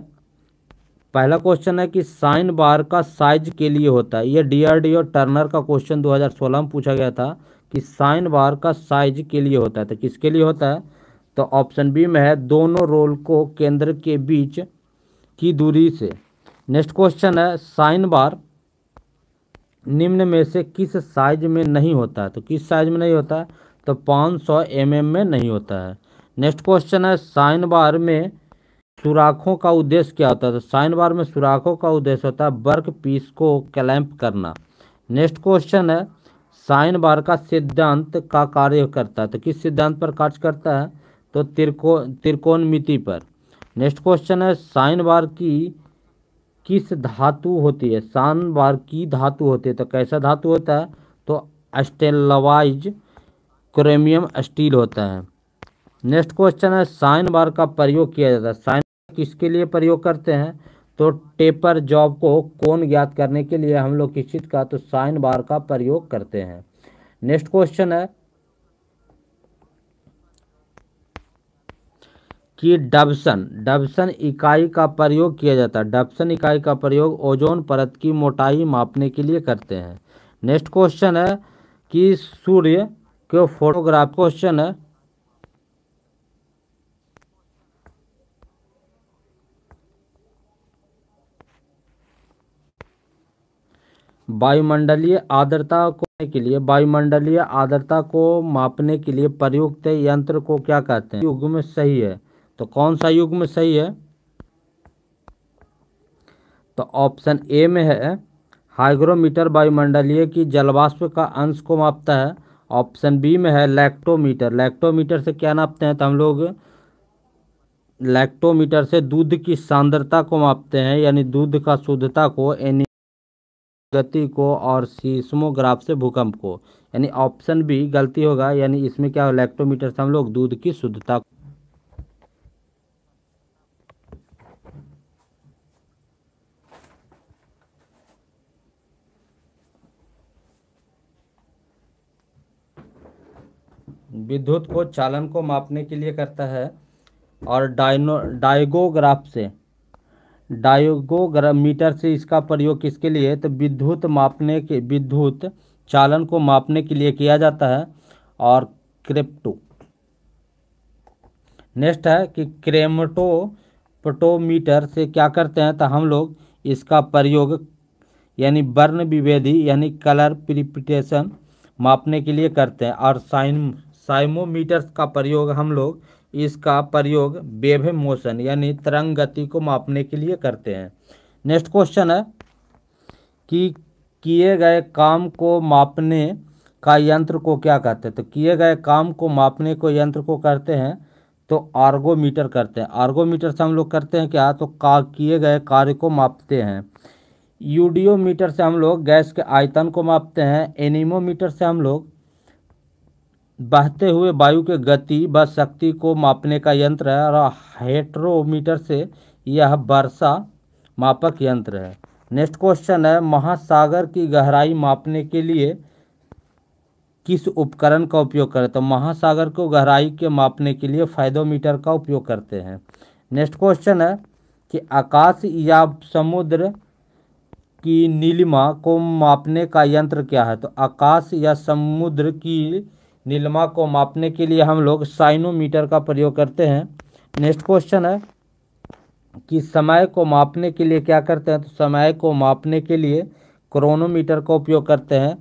पहला क्वेश्चन है कि साइन बार का साइज के लिए होता है यह डीआरडीओ टर्नर का क्वेश्चन 2016 में पूछा गया था कि साइन बार का साइज के लिए होता है तो किसके लिए होता है तो ऑप्शन बी में है दोनों रोल को केंद्र के बीच की दूरी से नेक्स्ट क्वेश्चन है साइन बार निम्न में से किस साइज में नहीं होता है तो किस साइज में नहीं होता है तो पाँच सौ एम एम में नहीं होता है नेक्स्ट क्वेश्चन है साइन बार में सुराखों का उद्देश्य क्या होता है तो साइन बार में सुराखों का उद्देश्य होता है वर्क पीस को क्लैंप करना नेक्स्ट क्वेश्चन है साइन बार का सिद्धांत का कार्य करता है तो किस सिद्धांत पर कार्य करता है तो त्रिको त्रिकोणमिति पर नेक्स्ट क्वेश्चन है साइन बार की किस धातु होती है शान बार की धातु होती है तो कैसा धातु होता है तो स्टेनलवाइज क्रोमियम स्टील होता है नेक्स्ट क्वेश्चन है साइन बार का प्रयोग किया जाता है साइन किसके लिए प्रयोग करते हैं तो टेपर जॉब को कौन ज्ञात करने के लिए हम लोग किस चीज़ का तो साइन बार का प्रयोग करते हैं नेक्स्ट क्वेश्चन है कि डबसन डबसन इकाई का प्रयोग किया जाता है डबसन इकाई का प्रयोग ओजोन परत की मोटाई मापने के लिए करते हैं नेक्स्ट क्वेश्चन है कि सूर्य के फोटोग्राफ क्वेश्चन है वायुमंडलीय आर्द्रता को के लिए वायुमंडलीय आर्द्रता को मापने के लिए प्रयुक्त यंत्र को क्या कहते हैं युग में सही है तो कौन सा युग्म सही है तो ऑप्शन ए में है हाइग्रोमीटर वायुमंडलीय की जलवाष्प का अंश को मापता है ऑप्शन बी में है लैक्टोमीटर लैक्टोमीटर से क्या नापते हैं तो हम लोग लैक्टोमीटर से दूध की सांद्रता को मापते हैं यानी दूध का शुद्धता को यानी गति को और सीस्मोग्राफ से भूकंप को यानी ऑप्शन बी गलती होगा यानी इसमें क्या हो लैक्टोमीटर से हम लोग दूध की शुद्धता विद्युत को चालन को मापने के लिए करता है और डायनो डायगोग्राफ से डायोगोग्राफ मीटर से इसका प्रयोग किसके लिए तो विद्युत मापने के विद्युत चालन को मापने के लिए किया जाता है और क्रिप्टो नेक्स्ट है कि पटोमीटर से क्या करते हैं तो हम लोग इसका प्रयोग यानी वर्ण विभेदी यानी कलर प्रिपिटेशन मापने के लिए करते हैं और साइन साइमोमीटर्स का प्रयोग हम लोग इसका प्रयोग बेभे मोशन यानी तरंग गति को मापने के लिए करते हैं नेक्स्ट क्वेश्चन है कि किए गए काम को मापने का यंत्र को क्या कहते हैं तो किए गए काम को मापने को यंत्र को करते हैं तो आर्गोमीटर करते हैं आर्गोमीटर से हम लोग करते हैं क्या तो का किए गए कार्य को मापते हैं यूडियोमीटर से हम लोग गैस के आयतन को मापते हैं एनीमोमीटर से हम लोग बहते हुए वायु के गति व शक्ति को मापने का यंत्र है और हेट्रोमीटर से यह वर्षा मापक यंत्र है नेक्स्ट क्वेश्चन है महासागर की गहराई मापने के लिए किस उपकरण का उपयोग करें तो महासागर को गहराई के मापने के लिए फायदोमीटर का उपयोग करते हैं नेक्स्ट क्वेश्चन है कि आकाश या समुद्र की नीलिमा को मापने का यंत्र क्या है तो आकाश या समुद्र की नीलमा को मापने के लिए हम लोग साइनोमीटर का प्रयोग करते हैं नेक्स्ट क्वेश्चन है कि समय को मापने के लिए क्या करते हैं तो समय को मापने के लिए क्रोनोमीटर का उपयोग करते हैं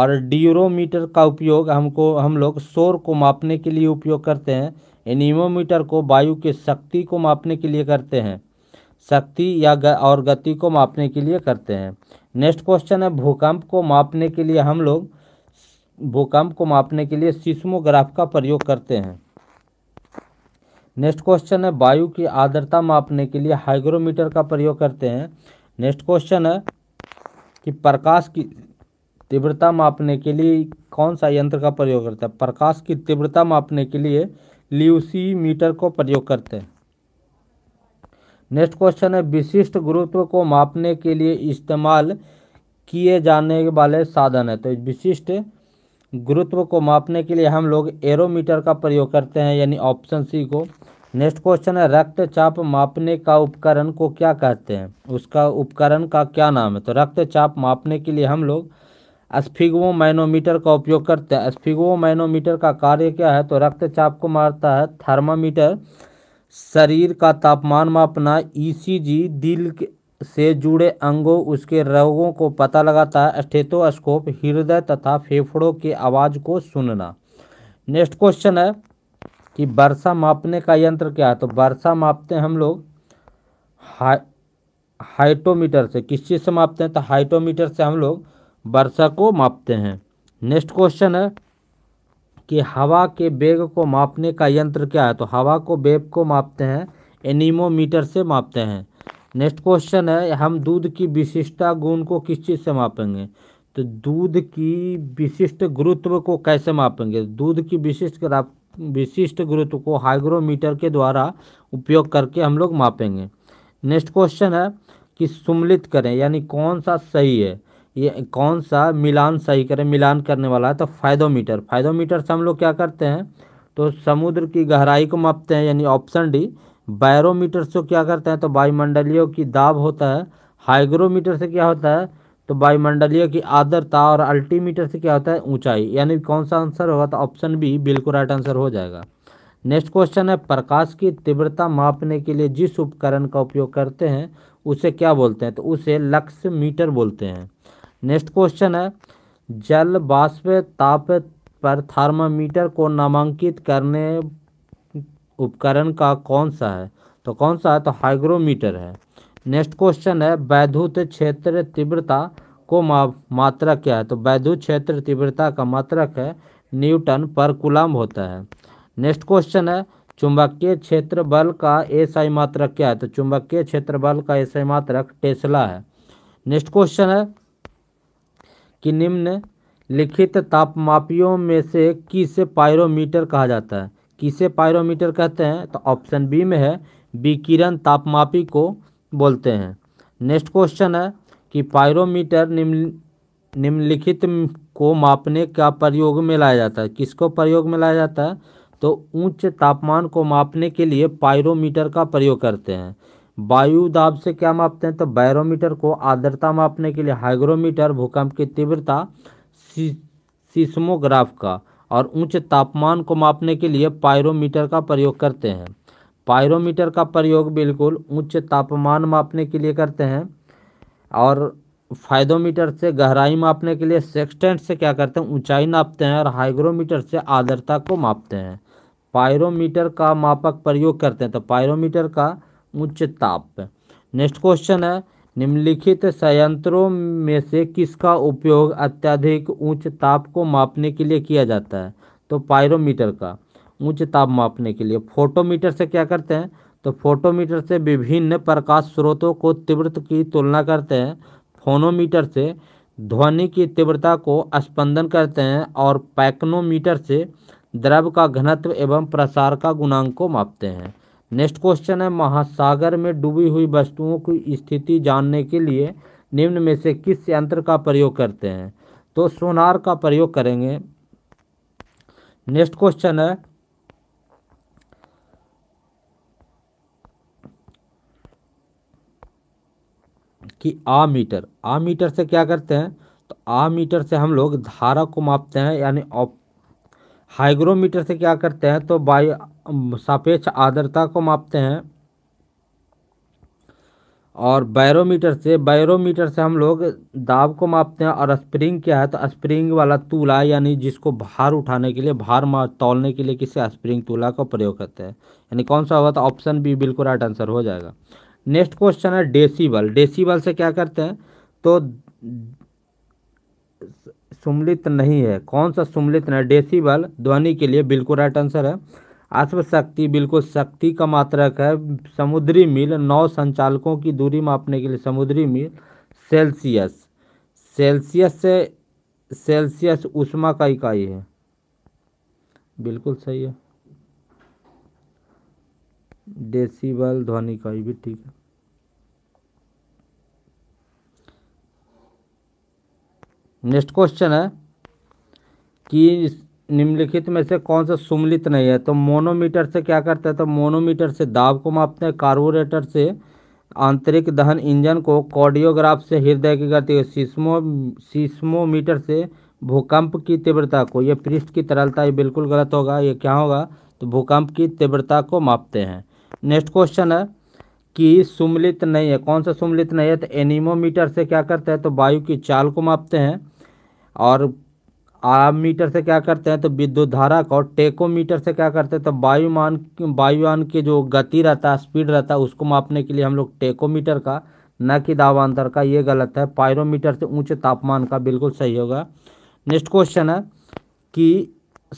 और ड्यूरोमीटर का उपयोग हमको हम लोग शोर को मापने के लिए उपयोग करते हैं एनीमोमीटर को वायु के शक्ति को मापने के लिए करते हैं शक्ति या ग, और गति को मापने के लिए करते हैं नेक्स्ट क्वेश्चन है भूकंप को मापने के लिए हम लोग भूकंप को मापने के लिए सिस्मोग्राफ का प्रयोग करते हैं नेक्स्ट क्वेश्चन है वायु की आर्द्रता मापने के लिए हाइग्रोमीटर का प्रयोग करते हैं नेक्स्ट क्वेश्चन है कि प्रकाश की तीव्रता मापने के लिए कौन सा यंत्र का प्रयोग करते हैं प्रकाश की तीव्रता मापने के लिए ल्यूसी मीटर को प्रयोग करते हैं नेक्स्ट क्वेश्चन है विशिष्ट गुरुत्व को मापने के लिए इस्तेमाल किए जाने वाले साधन है तो विशिष्ट गुरुत्व को मापने के लिए हम लोग एरोमीटर का प्रयोग करते हैं यानी ऑप्शन सी को नेक्स्ट क्वेश्चन है रक्तचाप मापने का उपकरण को क्या कहते हैं उसका उपकरण का क्या नाम है तो रक्तचाप मापने के लिए हम लोग अस्फिगो माइनोमीटर का उपयोग करते हैं अस्फिगो माइनोमीटर का कार्य क्या है तो रक्तचाप को मारता है थर्मामीटर शरीर का तापमान मापना ईसीजी दिल के से जुड़े अंगों उसके रोगों को पता लगाता है स्टेथोस्कोप हृदय तथा फेफड़ों की आवाज़ को सुनना नेक्स्ट क्वेश्चन है कि वर्षा मापने का यंत्र क्या है तो वर्षा मापते हैं हम लोग हाई हाइटोमीटर से किस चीज़ से मापते हैं तो हाइटोमीटर से हम लोग वर्षा को मापते हैं नेक्स्ट क्वेश्चन है कि हवा के वेग को मापने का यंत्र क्या है तो हवा को वेग को मापते हैं एनीमोमीटर से मापते हैं नेक्स्ट क्वेश्चन है हम दूध की विशिष्टता गुण को किस चीज़ से मापेंगे तो दूध की विशिष्ट गुरुत्व को कैसे मापेंगे दूध की विशिष्ट विशिष्ट गुरुत्व को हाइग्रोमीटर के द्वारा उपयोग करके हम लोग मापेंगे नेक्स्ट क्वेश्चन है कि सुमलित करें यानी कौन सा सही है ये कौन सा मिलान सही करें मिलान करने वाला है तो फायदोमीटर फायदोमीटर से हम लोग क्या करते हैं तो समुद्र की गहराई को मापते हैं यानी ऑप्शन डी बैरोमीटर से क्या करते हैं तो वायुमंडलीय की दाब होता है हाइग्रोमीटर से क्या होता है तो वायुमंडलीय की आदरता और अल्टीमीटर से क्या होता है ऊंचाई यानी कौन सा आंसर होगा तो ऑप्शन बी बिल्कुल राइट आंसर हो जाएगा नेक्स्ट क्वेश्चन है प्रकाश की तीव्रता मापने के लिए जिस उपकरण का उपयोग करते हैं उसे क्या बोलते हैं तो उसे लक्ष्य मीटर बोलते हैं नेक्स्ट क्वेश्चन है जल बाष्प ताप पर थर्मामीटर को नामांकित करने उपकरण का कौन सा है तो कौन सा है तो हाइग्रोमीटर है नेक्स्ट क्वेश्चन है वैद्युत क्षेत्र तीव्रता को मात्रक क्या है तो वैद्युत क्षेत्र तीव्रता का मात्रक है न्यूटन पर कुलम होता है नेक्स्ट क्वेश्चन है चुंबकीय क्षेत्र बल का एसआई मात्रक क्या है तो चुंबकीय क्षेत्र बल का एसआई मात्रक टेस्ला है नेक्स्ट क्वेश्चन है कि निम्न लिखित तापमापियों में से किस पायरोमीटर कहा जाता है किसे पायरोमीटर कहते हैं तो ऑप्शन बी में है विकिरण तापमापी को बोलते हैं नेक्स्ट क्वेश्चन है कि पायरोमीटर निम्न निम्नलिखित को मापने का प्रयोग में लाया जाता है किसको प्रयोग में लाया जाता है तो उच्च तापमान को मापने के लिए पायरोमीटर का प्रयोग करते हैं वायु दाब से क्या मापते हैं तो बैरोमीटर को आर्द्रता मापने के लिए हाइग्रोमीटर भूकंप की तीव्रता सिस्मोग्राफ का और ऊंचे तापमान को मापने के लिए पायरोमीटर का प्रयोग करते हैं पायरोमीटर का प्रयोग बिल्कुल ऊंचे तापमान मापने के लिए करते हैं और फायदोमीटर से गहराई मापने के लिए सेक्सटेंट से क्या करते हैं ऊंचाई नापते हैं और हाइग्रोमीटर से आर्द्रता को मापते हैं पायरोमीटर का मापक प्रयोग करते हैं तो पायरोमीटर का उच्च ताप नेक्स्ट क्वेश्चन है निम्नलिखित संयंत्रों में से किसका उपयोग अत्यधिक ऊंच ताप को मापने के लिए किया जाता है तो पायरोमीटर का ऊंच ताप मापने के लिए फोटोमीटर से क्या करते हैं तो फोटोमीटर से विभिन्न प्रकाश स्रोतों को तीव्रता की तुलना करते हैं फोनोमीटर से ध्वनि की तीव्रता को स्पंदन करते हैं और पैकनोमीटर से द्रव का घनत्व एवं प्रसार का गुणांक को मापते हैं नेक्स्ट क्वेश्चन है महासागर में डूबी हुई वस्तुओं की स्थिति जानने के लिए निम्न में से किस यंत्र का प्रयोग करते हैं तो सोनार का प्रयोग करेंगे नेक्स्ट क्वेश्चन है कि आ मीटर आ मीटर से क्या करते हैं तो आ मीटर से हम लोग धारा को मापते हैं यानी हाइग्रोमीटर से क्या करते हैं तो बायो सापेक्ष आर्द्रता को मापते हैं और बैरोमीटर से बैरोमीटर से हम लोग दाब को मापते हैं और स्प्रिंग क्या है तो स्प्रिंग वाला तूला यानी जिसको भार उठाने के लिए भार तोलने के लिए किसे स्प्रिंग तूला का प्रयोग करते हैं यानी कौन सा होगा तो ऑप्शन बी बिल्कुल राइट आंसर हो जाएगा नेक्स्ट क्वेश्चन है डेसीबल डेसीबल से क्या करते हैं तो सुमलित नहीं है कौन सा सुमलित नहीं डेसीबल ध्वनि के लिए बिल्कुल राइट आंसर है अश्वशक्ति बिल्कुल शक्ति का मात्रक है समुद्री मील नौ संचालकों की दूरी मापने के लिए समुद्री मील सेल्सियस सेल्सियस से सेल्सियस उष्मा का इकाई है बिल्कुल सही है डेसिबल ध्वनि इकाई भी ठीक है नेक्स्ट क्वेश्चन है कि निम्नलिखित में से कौन सा सुमलित नहीं है तो मोनोमीटर से क्या करते हैं तो मोनोमीटर से दाब को मापते हैं कार्बोरेटर से आंतरिक दहन इंजन को कॉडियोग्राफ से हृदय की गति सीस्मो सीस्मोमीटर से भूकंप की तीव्रता को ये पृष्ठ की तरलता ये बिल्कुल गलत होगा ये क्या होगा तो भूकंप की तीव्रता को मापते हैं नेक्स्ट क्वेश्चन है कि सुमलित नहीं है कौन सा सुमलित नहीं है तो एनीमोमीटर से क्या करते हैं तो वायु की चाल को मापते हैं और आमीटर से क्या करते हैं तो विद्युत धारा को टेकोमीटर से क्या करते हैं तो वायुमान वायुयान की जो गति रहता है स्पीड रहता है उसको मापने के लिए हम लोग टेकोमीटर का न कि दावांतर का ये गलत है पायरोमीटर से ऊंचे तापमान का बिल्कुल सही होगा नेक्स्ट क्वेश्चन है कि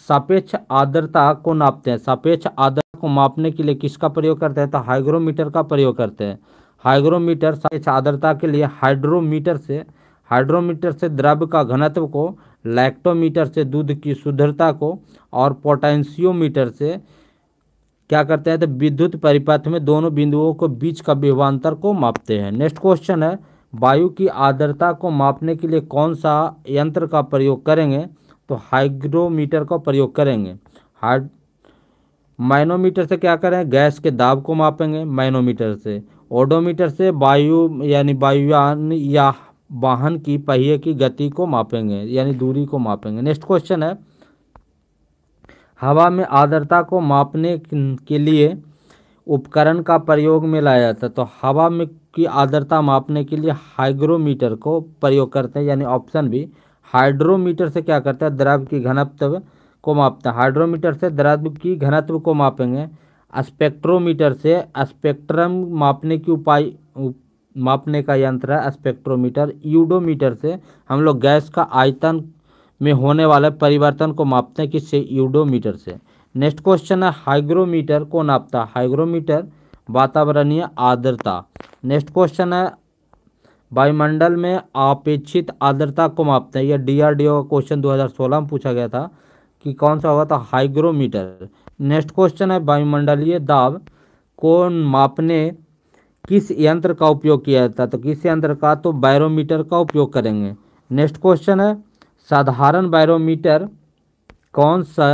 सापेक्ष आर्द्रता को नापते हैं सापेक्ष आर्द्रता को मापने के लिए किसका प्रयोग करते हैं तो हाइग्रोमीटर का प्रयोग करते हैं हाइग्रोमीटर सापेक्ष आर्द्रता के लिए हाइड्रोमीटर से हाइड्रोमीटर से द्रव्य का घनत्व को लैक्टोमीटर से दूध की शुद्धता को और पोटेंशियोमीटर से क्या करते हैं तो विद्युत परिपथ में दोनों बिंदुओं को बीच का विभवान्तर को मापते हैं नेक्स्ट क्वेश्चन है वायु की आर्द्रता को मापने के लिए कौन सा यंत्र का प्रयोग करेंगे तो हाइग्रोमीटर का प्रयोग करेंगे हाइड माइनोमीटर से क्या करें गैस के दाब को मापेंगे माइनोमीटर से ओडोमीटर से वायु यानी वायुयान या वाहन की पहिए की गति को मापेंगे यानी दूरी को मापेंगे नेक्स्ट क्वेश्चन है हवा में आर्द्रता को मापने के लिए उपकरण का प्रयोग में लाया जाता है तो हवा में की आर्द्रता मापने के लिए हाइग्रोमीटर को प्रयोग करते हैं यानी ऑप्शन भी हाइड्रोमीटर से क्या करते हैं द्रव की घनत्व को मापते हैं हाइड्रोमीटर से द्रव की घनत्व को मापेंगे स्पेक्ट्रोमीटर से स्पेक्ट्रम मापने की उपाय उप, मापने का यंत्र है स्पेक्ट्रोमीटर यूडोमीटर से हम लोग गैस का आयतन में होने वाले परिवर्तन को मापते हैं किससे यूडोमीटर से नेक्स्ट क्वेश्चन है हाइग्रोमीटर को नापता हाइग्रोमीटर वातावरणीय आर्द्रता नेक्स्ट क्वेश्चन है वायुमंडल में अपेक्षित आर्द्रता को मापते हैं यह डीआरडीओ का क्वेश्चन 2016 में पूछा गया था कि कौन सा होगा था तो हाइग्रोमीटर नेक्स्ट क्वेश्चन है वायुमंडलीय दाब को मापने किस यंत्र का उपयोग किया जाता है तो किस यंत्र का तो बैरोमीटर का उपयोग करेंगे नेक्स्ट क्वेश्चन है साधारण बैरोमीटर कौन सा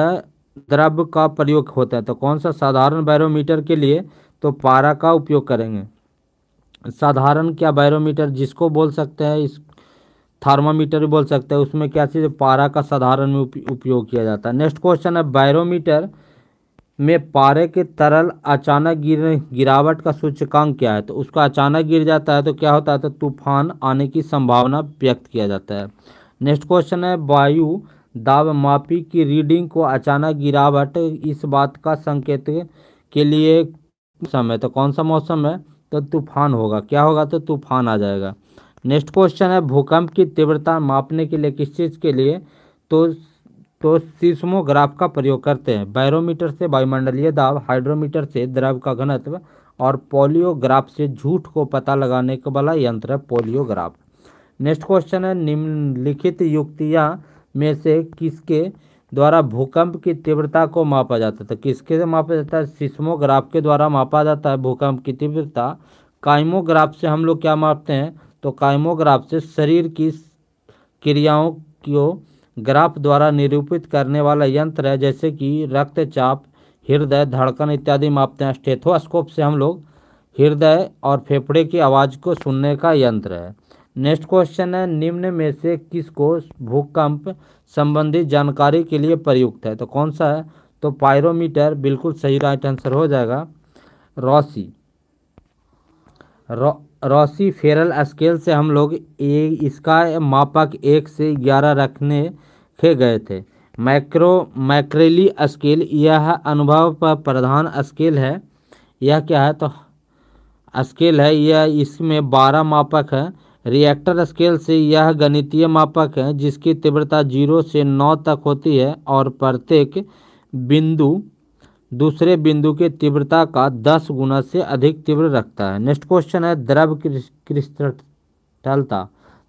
द्रव्य का प्रयोग होता है तो कौन सा साधारण बैरोमीटर के लिए तो पारा का उपयोग करेंगे साधारण क्या बैरोमीटर जिसको बोल सकते हैं इस थर्मामीटर भी बोल सकते हैं उसमें क्या चीज़ पारा का साधारण में उपयोग किया जाता है नेक्स्ट क्वेश्चन है बैरोमीटर में पारे के तरल अचानक गिर गिरावट का सूचकांक क्या है तो उसका अचानक गिर जाता है तो क्या होता है तो तूफान आने की संभावना व्यक्त किया जाता है नेक्स्ट क्वेश्चन है वायु दाब मापी की रीडिंग को अचानक गिरावट इस बात का संकेत के लिए समय तो कौन सा मौसम है तो तूफान होगा क्या होगा तो तूफान आ जाएगा नेक्स्ट क्वेश्चन है भूकंप की तीव्रता मापने के लिए किस चीज़ के लिए तो तो सीस्मोग्राफ का प्रयोग करते हैं बैरोमीटर से वायुमंडलीय दाब हाइड्रोमीटर से द्रव का घनत्व और पोलियोग्राफ से झूठ को पता लगाने का वाला यंत्र है पोलियोग्राफ नेक्स्ट क्वेश्चन है निम्नलिखित युक्तियाँ में से किसके द्वारा भूकंप की तीव्रता को मापा जाता था तो किसके से मापा जाता है सिस्मोग्राफ के द्वारा मापा जाता है भूकंप की तीव्रता काइमोग्राफ से हम लोग क्या मापते हैं तो काइमोग्राफ से शरीर की क्रियाओं को ग्राफ द्वारा निरूपित करने वाला यंत्र है जैसे कि रक्तचाप हृदय धड़कन इत्यादि मापते हैं स्टेथोस्कोप से हम लोग हृदय और फेफड़े की आवाज़ को सुनने का यंत्र है नेक्स्ट क्वेश्चन है निम्न में से किसको भूकंप संबंधित जानकारी के लिए प्रयुक्त है तो कौन सा है तो पायरोमीटर बिल्कुल सही राइट आंसर हो जाएगा रॉसी रो रॉसी फेरल स्केल से हम लोग ए इसका मापक एक से ग्यारह रखने रखे गए थे मैक्रो मैक्रेली स्केल यह अनुभव पर प्रधान स्केल है यह क्या है तो स्केल है यह इसमें बारह मापक है रिएक्टर स्केल से यह गणितीय मापक है जिसकी तीव्रता जीरो से नौ तक होती है और प्रत्येक बिंदु दूसरे बिंदु के तीव्रता का दस गुना से अधिक तीव्र रखता है नेक्स्ट क्वेश्चन है द्रव क्रिस्टलता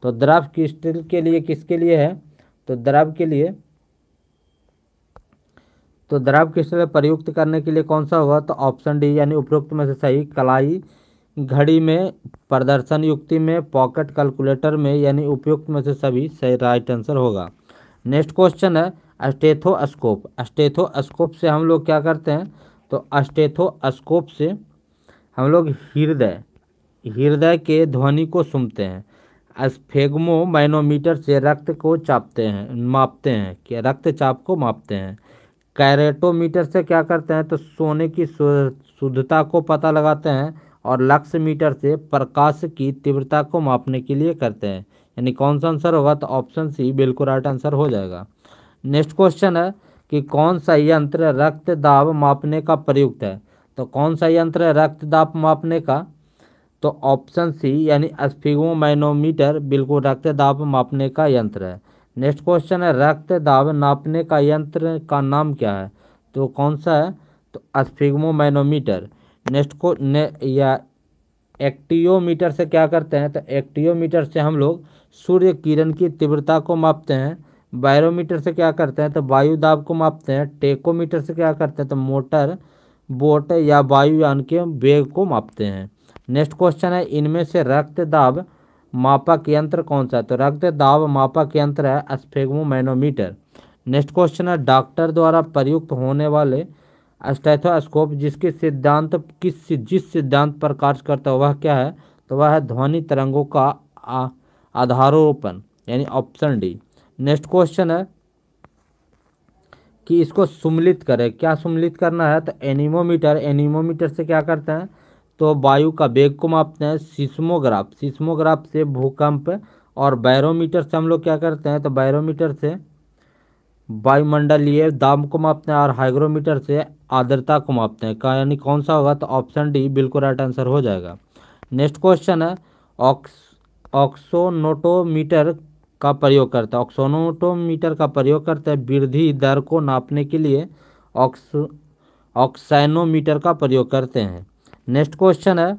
तो द्रव क्रिस्टल के लिए किसके लिए है तो द्रव के लिए तो द्रव किस प्रयुक्त करने के लिए कौन सा हुआ तो ऑप्शन डी यानी उपयुक्त में से सही कलाई घड़ी में प्रदर्शन युक्ति में पॉकेट कैलकुलेटर में यानी उपयुक्त में से सभी सही राइट आंसर होगा नेक्स्ट क्वेश्चन है अस्टेथोस्कोप अस्टेथोस्कोप से हम लोग क्या करते हैं तो अस्टेथोस्कोप से हम लोग हृदय हृदय के ध्वनि को सुनते हैं स्फेगमो से रक्त को चापते हैं मापते हैं कि रक्तचाप को मापते हैं कैरेटोमीटर से क्या करते हैं तो सोने की शुद्धता को पता लगाते हैं और लक्स मीटर से प्रकाश की तीव्रता को मापने के लिए करते हैं यानी कौन सा आंसर होगा तो ऑप्शन सी बिल्कुल राइट आंसर हो जाएगा नेक्स्ट क्वेश्चन है कि कौन सा यंत्र रक्त दाब मापने का प्रयुक्त है तो कौन सा यंत्र रक्त दाब मापने का तो ऑप्शन सी यानी स्फिगोमाइनोमीटर बिल्कुल रक्त दाब मापने का यंत्र है नेक्स्ट क्वेश्चन है रक्त दाब नापने का यंत्र का नाम क्या है तो कौन सा है तो स्फिगमोमाइनोमीटर नेक्स्ट को ने, या एक्टियोमीटर से क्या करते हैं तो एक्टियोमीटर से हम लोग सूर्य किरण की तीव्रता को मापते हैं बायरोमीटर से क्या करते हैं तो वायु दाब को मापते हैं टेकोमीटर से क्या करते हैं तो मोटर बोट या वायुयान के वेग को मापते हैं नेक्स्ट क्वेश्चन है इनमें से रक्त दाब मापक यंत्र कौन सा है तो रक्त दाब मापक यंत्र है मैनोमीटर नेक्स्ट क्वेश्चन है डॉक्टर द्वारा प्रयुक्त होने वाले अस्टैथोस्कोप जिसके सिद्धांत किस जिस सिद्धांत पर कार्य करता है वह क्या है तो वह है ध्वनि तरंगों का आधारोपण यानी ऑप्शन डी नेक्स्ट क्वेश्चन है कि इसको सुमिलित करें क्या सुमिलित करना है तो एनिमोमीटर एनिमोमीटर से क्या करते हैं तो वायु का वेग को मापते हैं सिस्मोग्राफ सिस्मोग्राफ से भूकंप और बैरोमीटर से हम लोग क्या करते हैं तो बैरोमीटर से वायुमंडलीय दाम को मापते हैं और हाइग्रोमीटर से आर्द्रता को मापते हैं का यानी कौन सा होगा तो ऑप्शन डी बिल्कुल राइट आंसर हो जाएगा नेक्स्ट क्वेश्चन है ऑक्स ऑक्सोनोटोमीटर का प्रयोग करता है ऑक्सोनोटोमीटर का प्रयोग करता है वृद्धि दर को नापने के लिए ऑक्स ऑक्साइनोमीटर का प्रयोग करते हैं नेक्स्ट क्वेश्चन है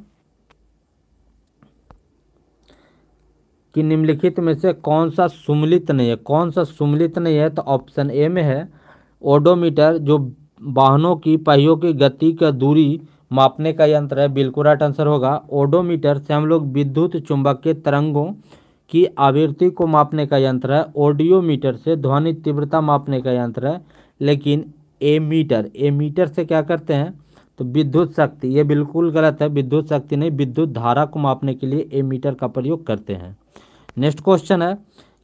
कि निम्नलिखित में से कौन सा सुमलित नहीं है कौन सा सुमलित नहीं है तो ऑप्शन ए में है ओडोमीटर जो वाहनों की पहियों की गति का दूरी मापने का यंत्र है बिल्कुल राइट आंसर होगा ओडोमीटर से हम लोग विद्युत चुंबक के तरंगों की आवृत्ति को मापने का यंत्र है ओडियोमीटर से ध्वनि तीव्रता मापने का यंत्र है लेकिन ए मीटर ए मीटर से क्या करते हैं तो विद्युत शक्ति ये बिल्कुल गलत है विद्युत शक्ति नहीं विद्युत धारा को मापने के लिए ए मीटर का प्रयोग करते हैं नेक्स्ट क्वेश्चन है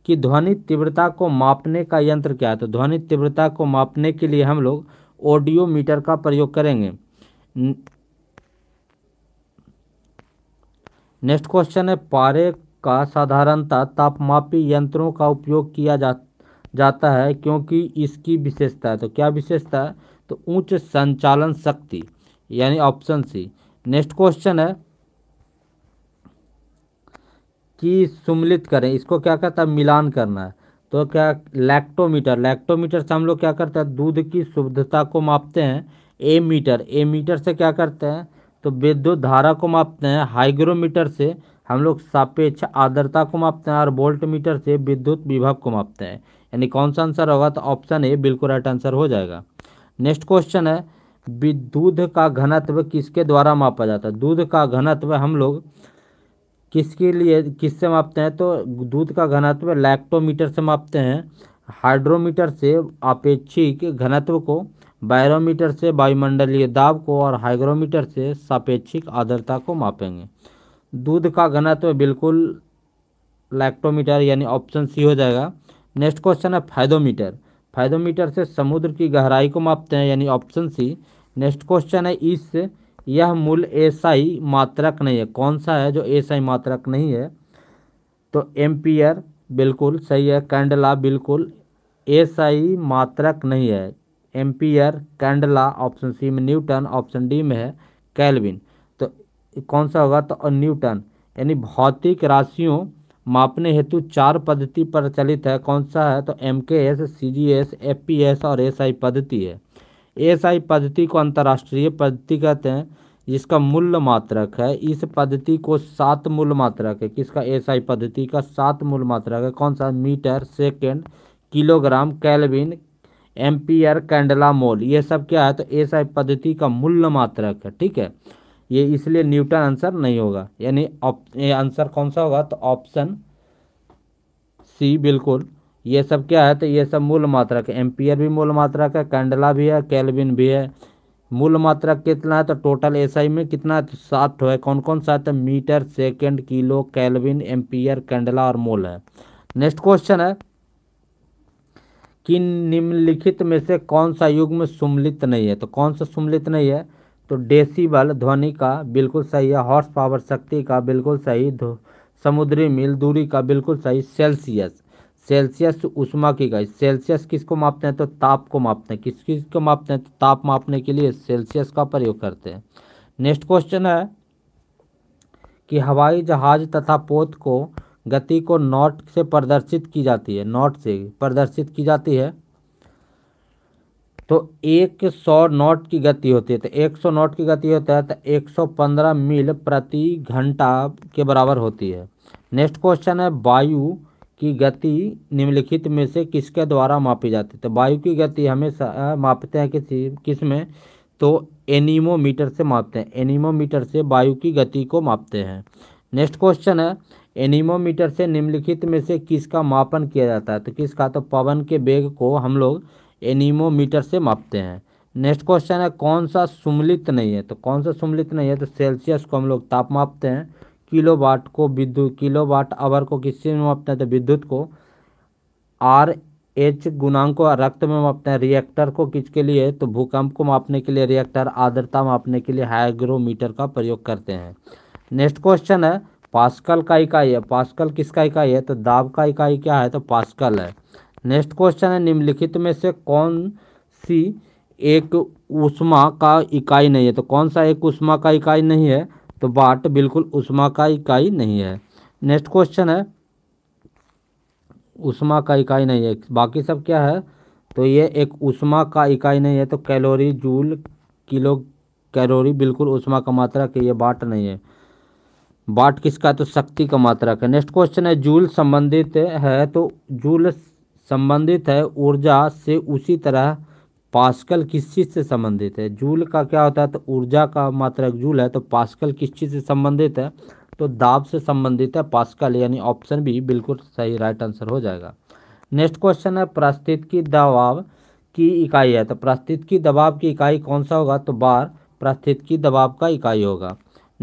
कि ध्वनि तीव्रता को मापने का यंत्र क्या है तो ध्वनि तीव्रता को मापने के लिए हम लोग ऑडियो मीटर का प्रयोग करेंगे नेक्स्ट क्वेश्चन है पारे का साधारणता तापमापी यंत्रों का उपयोग किया जा जाता है क्योंकि इसकी विशेषता है तो क्या विशेषता है तो उच्च संचालन शक्ति यानी ऑप्शन सी नेक्स्ट क्वेश्चन है कि सुमिलित करें इसको क्या कहता है मिलान करना है तो क्या लैक्टोमीटर लैक्टोमीटर से हम लोग क्या करते हैं दूध की शुद्धता को मापते हैं ए मीटर ए मीटर से क्या करते हैं तो विद्युत धारा को मापते हैं हाइग्रोमीटर से हम लोग सापेक्ष आर्द्रता को मापते हैं और वोल्ट मीटर से विद्युत विभाग को मापते हैं यानी कौन सा आंसर होगा तो ऑप्शन ए बिल्कुल राइट आंसर हो जाएगा नेक्स्ट क्वेश्चन है दूध का घनत्व किसके द्वारा मापा जाता है दूध का घनत्व हम लोग किसके लिए किससे मापते हैं तो दूध का घनत्व लैक्टोमीटर से मापते हैं हाइड्रोमीटर से अपेक्षिक घनत्व को बायरोमीटर से वायुमंडलीय दाब को और हाइग्रोमीटर से सापेक्षिक आर्द्रता को मापेंगे दूध का घनत्व बिल्कुल लैक्टोमीटर यानी ऑप्शन सी हो जाएगा नेक्स्ट क्वेश्चन है फायदोमीटर फायदोमीटर से समुद्र की गहराई को मापते हैं यानी ऑप्शन सी नेक्स्ट क्वेश्चन है इस यह मूल एसआई मात्रक नहीं है कौन सा है जो एसआई मात्रक नहीं है तो एम्पियर बिल्कुल सही है कैंडला बिल्कुल एसआई मात्रक नहीं है एम्पियर कैंडला ऑप्शन सी में न्यूटन ऑप्शन डी में है कैलविन तो कौन सा होगा तो न्यूटन यानी भौतिक राशियों मापने हेतु चार पद्धति प्रचलित है कौन सा है तो M K S C G S F P S और एस आई पद्धति है एस आई पद्धति को अंतर्राष्ट्रीय पद्धति कहते हैं जिसका मूल्य मात्रक है इस पद्धति को सात मूल मात्रक है किसका एस आई पद्धति का सात मूल मात्रक है कौन सा metre second kilogram kelvin ampere candela mole ये सब क्या है तो एस आई पद्धति का मूल्य मात्रक है ठीक है ये इसलिए न्यूटन आंसर नहीं होगा यानी आंसर कौन सा होगा तो ऑप्शन सी बिल्कुल ये सब क्या है तो ये सब मूल मात्रा के एम्पियर भी मूल मात्रा का कैंडला भी है कैलविन भी है मूल मात्रा कितना है तो टोटल एसआई में कितना है तो सात है कौन कौन सा है तो metre second kilo kelvin ampere candela और मूल है नेक्स्ट क्वेश्चन है कि निम्नलिखित में से कौन सा युग में सुमिलित नहीं है तो कौन सा सुमिलित नहीं है तो डेसीबल ध्वनि का बिल्कुल सही है हॉर्स पावर शक्ति का बिल्कुल सही समुद्री मील दूरी का बिल्कुल सही सेल्सियस सेल्सियस उष्मा की गई सेल्सियस किसको मापते हैं तो ताप को मापते हैं किस किस को मापते हैं तो ताप मापने के लिए सेल्सियस का प्रयोग करते हैं नेक्स्ट क्वेश्चन है कि हवाई जहाज तथा पोत को गति को नॉट से प्रदर्शित की जाती है नॉट से प्रदर्शित की जाती है तो एक सौ नॉट की गति होती है तो एक सौ नॉट की गति होता है तो एक सौ पंद्रह मील प्रति घंटा के बराबर होती है नेक्स्ट क्वेश्चन है वायु की गति निम्नलिखित में से किसके द्वारा मापी जाती है तो वायु की गति हमेशा मापते हैं किसी किस में तो एनीमोमीटर से मापते हैं एनीमोमीटर से वायु की गति को मापते हैं नेक्स्ट क्वेश्चन है एनीमोमीटर से निम्नलिखित में से किसका मापन किया जाता है तो किसका तो पवन के वेग को हम लोग एनीमोमीटर से मापते हैं नेक्स्ट क्वेश्चन है कौन सा सुमलित नहीं है तो कौन सा सुमलित नहीं है तो सेल्सियस को हम लोग ताप मापते हैं किलो वाट को विद्युत किलो वाट आवर को किससे में मापते हैं तो विद्युत को आर एच गुणांक को रक्त में मापते हैं रिएक्टर को किसके लिए तो भूकंप को मापने के लिए रिएक्टर आर्द्रता मापने के लिए हाइग्रोमीटर का प्रयोग करते हैं नेक्स्ट क्वेश्चन है पास्कल का इकाई है पास्कल किसका इकाई है तो दाब का इकाई क्या है तो पास्कल है नेक्स्ट क्वेश्चन है निम्नलिखित में से कौन सी एक उष्मा का इकाई नहीं है तो कौन सा एक उष्मा का इकाई नहीं है तो बाट बिल्कुल उष्मा का इकाई नहीं है नेक्स्ट क्वेश्चन है उष्मा का इकाई नहीं है बाकी सब क्या है तो ये एक उष्मा का इकाई नहीं है तो कैलोरी जूल किलो कैलोरी बिल्कुल उष्मा का मात्रा के ये बाट नहीं है बाट किसका है तो शक्ति का मात्रा का नेक्स्ट क्वेश्चन है जूल संबंधित है तो जूल संबंधित है ऊर्जा से उसी तरह पास्कल किस चीज़ से संबंधित है जूल का क्या होता है तो ऊर्जा का मात्रक जूल है तो पास्कल किस चीज़ से संबंधित है तो दाब से संबंधित है पास्कल यानी ऑप्शन भी बिल्कुल सही राइट आंसर हो जाएगा नेक्स्ट क्वेश्चन है प्रस्तित की दबाव की इकाई है तो प्रस्तित की दबाव की इकाई कौन सा होगा तो बार प्रस्थित की दबाव का इकाई होगा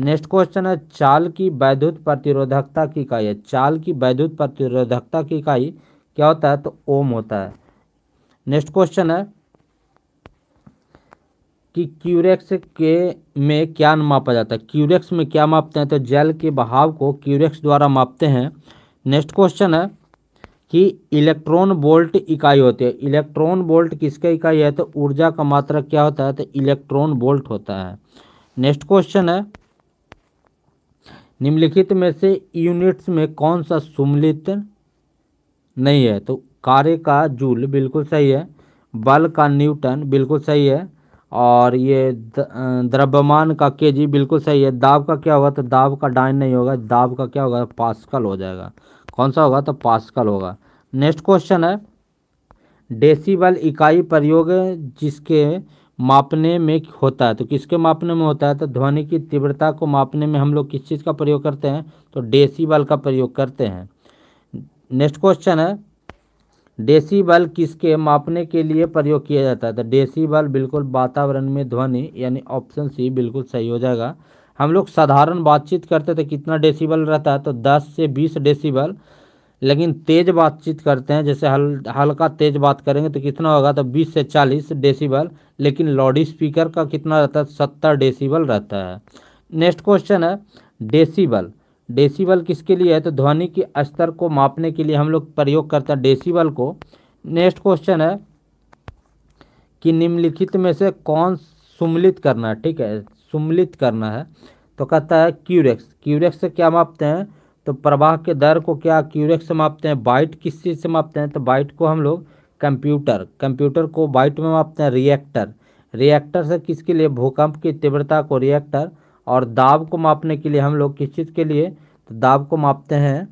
नेक्स्ट क्वेश्चन है चाल की वैद्युत प्रतिरोधकता की इकाई है चाल की वैद्युत प्रतिरोधकता की इकाई क्या होता है तो ओम होता है नेक्स्ट क्वेश्चन है कि क्यूरेक्स के में क्या मापा जाता है क्यूरेक्स में क्या मापते हैं तो जल के बहाव को क्यूरेक्स द्वारा मापते हैं नेक्स्ट क्वेश्चन है कि इलेक्ट्रॉन बोल्ट इकाई होती है इलेक्ट्रॉन बोल्ट किसका इकाई है तो ऊर्जा का मात्रा क्या होता है तो इलेक्ट्रॉन बोल्ट होता है नेक्स्ट क्वेश्चन है निम्नलिखित में से यूनिट्स में कौन सा सुमिलित नहीं है तो कार्य का जूल बिल्कुल सही है बल का न्यूटन बिल्कुल सही है और ये द्रव्यमान का केजी बिल्कुल सही है दाब का क्या होगा तो दाब का डाइन नहीं होगा दाब का क्या होगा तो पास्कल हो जाएगा कौन सा होगा तो पास्कल होगा नेक्स्ट क्वेश्चन है डेसीबल इकाई प्रयोग जिसके मापने में होता है तो किसके मापने में होता है तो ध्वनि की तीव्रता को मापने में हम लोग किस चीज़ का प्रयोग करते हैं तो डेसीबल का प्रयोग करते हैं नेक्स्ट क्वेश्चन है डेसीबल किसके मापने के लिए प्रयोग किया जाता है तो डेसीबल बिल्कुल वातावरण में ध्वनि यानी ऑप्शन सी बिल्कुल सही हो जाएगा हम लोग साधारण बातचीत करते तो कितना डेसीबल रहता है तो दस से बीस डेसीबल लेकिन तेज बातचीत करते हैं जैसे हल हल्का तेज बात करेंगे तो कितना होगा तो 20 से 40 डेसीबल लेकिन लाउड स्पीकर का कितना रहता है सत्तर डेसीबल रहता है नेक्स्ट क्वेश्चन है डेसीबल डेसीबल किसके लिए है तो ध्वनि के स्तर को मापने के लिए हम लोग प्रयोग करते हैं डेसीबल को नेक्स्ट क्वेश्चन है कि निम्नलिखित में से कौन सुमलित करना है ठीक है सुमलित करना है तो कहता है क्यूरेक्स क्यूरेक्स से क्या मापते हैं तो प्रवाह के दर को क्या क्यूरेक्स से मापते हैं बाइट किस चीज़ से मापते हैं तो बाइट को हम लोग कंप्यूटर कंप्यूटर को बाइट में मापते हैं रिएक्टर रिएक्टर से किसके लिए भूकंप की तीव्रता को रिएक्टर और दाब को मापने के लिए हम लोग किस चीज़ के लिए तो दाब को मापते हैं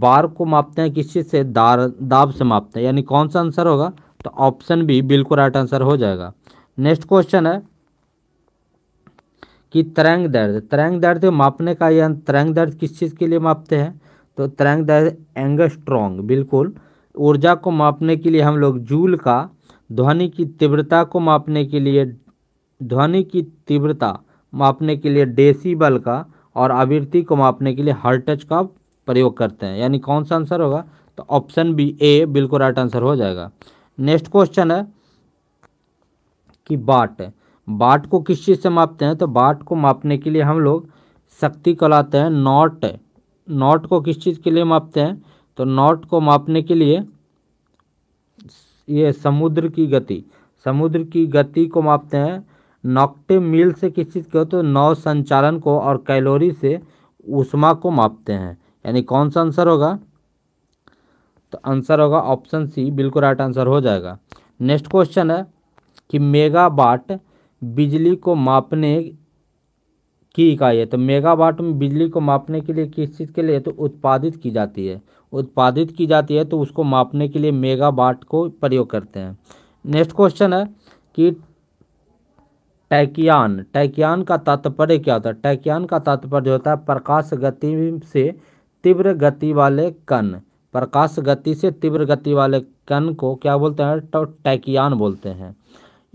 बार को मापते हैं किस चीज़ से दार दाब से मापते हैं यानी कौन सा आंसर होगा तो ऑप्शन बी बिल्कुल राइट आंसर हो जाएगा नेक्स्ट क्वेश्चन है कि तरंग दर्द तरंग दर्द मापने का यह तरंग दर्द किस चीज़ के लिए मापते हैं तो तरंग दर्द एंगस्ट्रॉन्ग बिल्कुल ऊर्जा को मापने के लिए हम लोग जूल का ध्वनि की तीव्रता को मापने के लिए ध्वनि की तीव्रता मापने के लिए डेसीबल का और आवृत्ति को मापने के लिए हर्टच का प्रयोग करते हैं यानी कौन सा आंसर होगा तो ऑप्शन बी ए बिल्कुल राइट आंसर हो जाएगा नेक्स्ट क्वेश्चन है कि बाट बाट को किस चीज़ से मापते हैं तो बाट को मापने के लिए हम लोग शक्ति कहलाते हैं नॉट नॉट को किस चीज़ के लिए मापते हैं तो नॉट को मापने के लिए ये समुद्र की गति समुद्र की गति को मापते हैं नॉक्टे मील से किस चीज़ के होते नौ संचालन को और कैलोरी से उष्मा को मापते हैं यानी कौन सा आंसर होगा तो आंसर होगा ऑप्शन सी बिल्कुल राइट आंसर हो जाएगा नेक्स्ट क्वेश्चन है कि मेगावाट बिजली को मापने की इकाई है तो मेगावाट में बिजली को मापने के लिए किस चीज़ के लिए तो उत्पादित की जाती है उत्पादित की जाती है तो उसको मापने के लिए मेगावाट को प्रयोग करते हैं नेक्स्ट क्वेश्चन है कि टैकियान टैकियान का तात्पर्य क्या होता है टैकियान का तात्पर्य होता है प्रकाश गति से तीव्र गति वाले कण प्रकाश गति से तीव्र गति वाले कण को क्या बोलते हैं तो टैकियान बोलते हैं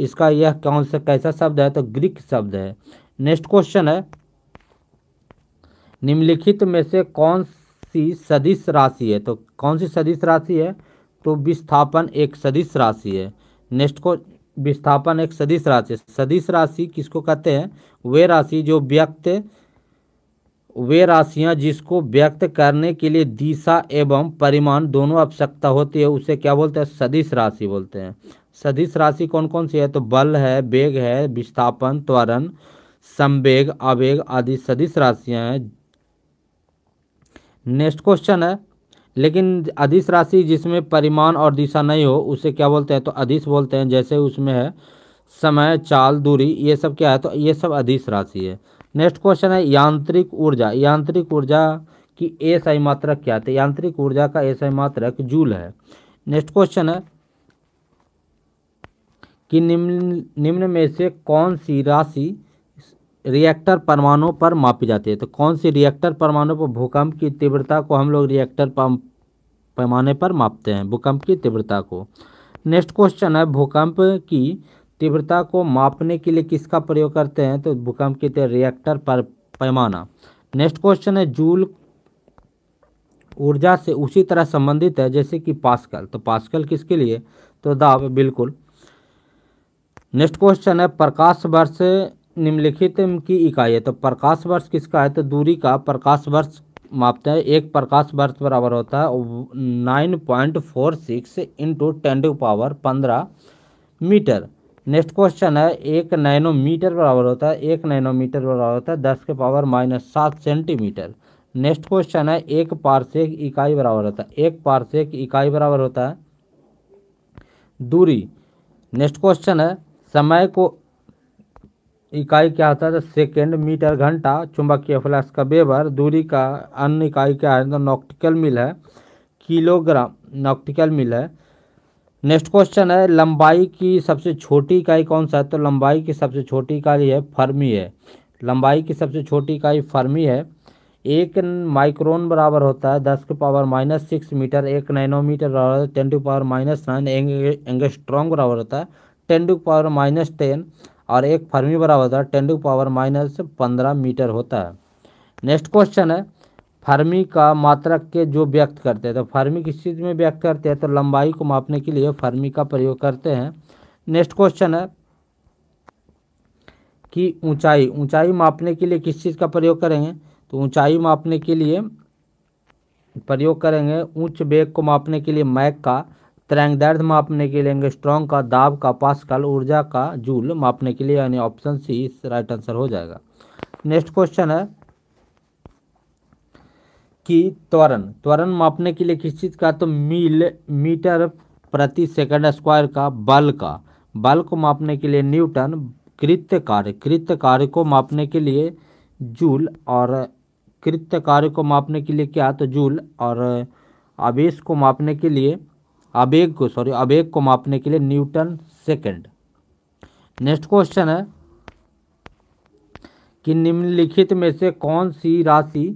इसका यह कौन सा कैसा शब्द है तो ग्रीक शब्द है नेक्स्ट क्वेश्चन है निम्नलिखित में से कौन सी सदिश राशि है तो कौन सी सदिश राशि है तो विस्थापन एक सदिश राशि है नेक्स्ट को विस्थापन एक सदिश राशि सदिश राशि किसको कहते हैं वे राशि जो व्यक्त वे राशियां जिसको व्यक्त करने के लिए दिशा एवं परिमाण दोनों आवश्यकता होती है उसे क्या बोलते हैं सदिश राशि बोलते हैं सदिश राशि कौन कौन सी है तो बल है वेग है विस्थापन त्वरण संवेग आवेग आदि सदिश राशियां हैं नेक्स्ट क्वेश्चन है लेकिन अधिस राशि जिसमें परिमाण और दिशा नहीं हो उसे क्या बोलते हैं तो अधिस बोलते हैं जैसे उसमें है समय चाल दूरी ये सब क्या है तो ये सब अधिस राशि है नेक्स्ट क्वेश्चन है यांत्रिक ऊर्जा यांत्रिक ऊर्जा की सही मात्रक क्या है तो यांत्रिक ऊर्जा का सही मात्रक जूल है नेक्स्ट क्वेश्चन है कि निम्न निम्न में से कौन सी राशि रिएक्टर परमाणु पर मापी जाती है तो कौन सी रिएक्टर परमाणु पर भूकंप की तीव्रता को हम लोग रिएक्टर पैमाने पर मापते हैं भूकंप की तीव्रता को नेक्स्ट क्वेश्चन है भूकंप की तीव्रता को मापने के लिए किसका प्रयोग करते हैं तो भूकंप की रिएक्टर पर पैमाना नेक्स्ट क्वेश्चन है जूल ऊर्जा से उसी तरह संबंधित है जैसे कि पास्कल तो पास्कल किसके लिए तो दाब बिल्कुल नेक्स्ट क्वेश्चन है प्रकाश वर्ष निम्नलिखित की इकाई है तो प्रकाश वर्ष किसका है तो दूरी का प्रकाश वर्ष मापते हैं एक प्रकाश वर्ष बराबर होता है nine point four six into ten to power पंद्रह मीटर नेक्स्ट क्वेश्चन है एक नैनोमीटर बराबर होता है एक नैनोमीटर बराबर होता है दस के पावर माइनस सात सेंटीमीटर नेक्स्ट क्वेश्चन है एक पार्सेक इकाई बराबर होता है एक पार्सेक इकाई बराबर होता है दूरी नेक्स्ट क्वेश्चन है समय को इकाई क्या होता है तो सेकेंड मीटर घंटा चुंबकीय फ्लक्स का वेबर दूरी का अन्य इकाई क्या है तो नॉक्टिकल मिल है किलोग्राम नॉक्टिकल मिल है नेक्स्ट क्वेश्चन है लंबाई की सबसे छोटी इकाई कौन सा है तो लंबाई की सबसे छोटी इकाई है फर्मी है लंबाई की सबसे छोटी इकाई फर्मी है एक माइक्रोन बराबर होता है दस के पावर माइनस सिक्स मीटर एक नैनोमीटर बराबर ten to power minus nine एंग एंगस्ट्रॉन्ग बराबर होता है ten to power minus ten और एक फर्मी बराबर होता है टेन टू पावर माइनस पंद्रह मीटर होता है नेक्स्ट क्वेश्चन है फर्मी का मात्रक के जो व्यक्त करते हैं तो फर्मी किस चीज़ में व्यक्त करते हैं तो लंबाई को मापने के लिए फर्मी का प्रयोग करते हैं नेक्स्ट क्वेश्चन है कि ऊंचाई ऊंचाई मापने के लिए किस चीज़ का प्रयोग करेंगे तो ऊंचाई मापने के लिए प्रयोग करेंगे ऊंच बेग को मापने के लिए मैक का तरंग दर्द मापने के लिए स्ट्रॉन्ग का दाब का पास्कल ऊर्जा का जूल मापने के लिए यानी ऑप्शन सी राइट आंसर हो जाएगा नेक्स्ट क्वेश्चन है कि त्वरण त्वरण मापने के लिए किस चीज़ का तो मील मीटर प्रति सेकंड स्क्वायर का बल का बल को मापने के लिए न्यूटन कृत्य कार्य कृत्य कार्य को मापने के लिए जूल और कृत्य कार्य को मापने के लिए क्या तो जूल और आवेश को मापने के लिए आवेग को सॉरी आवेग को मापने के लिए न्यूटन सेकेंड नेक्स्ट क्वेश्चन है कि निम्नलिखित में से कौन सी राशि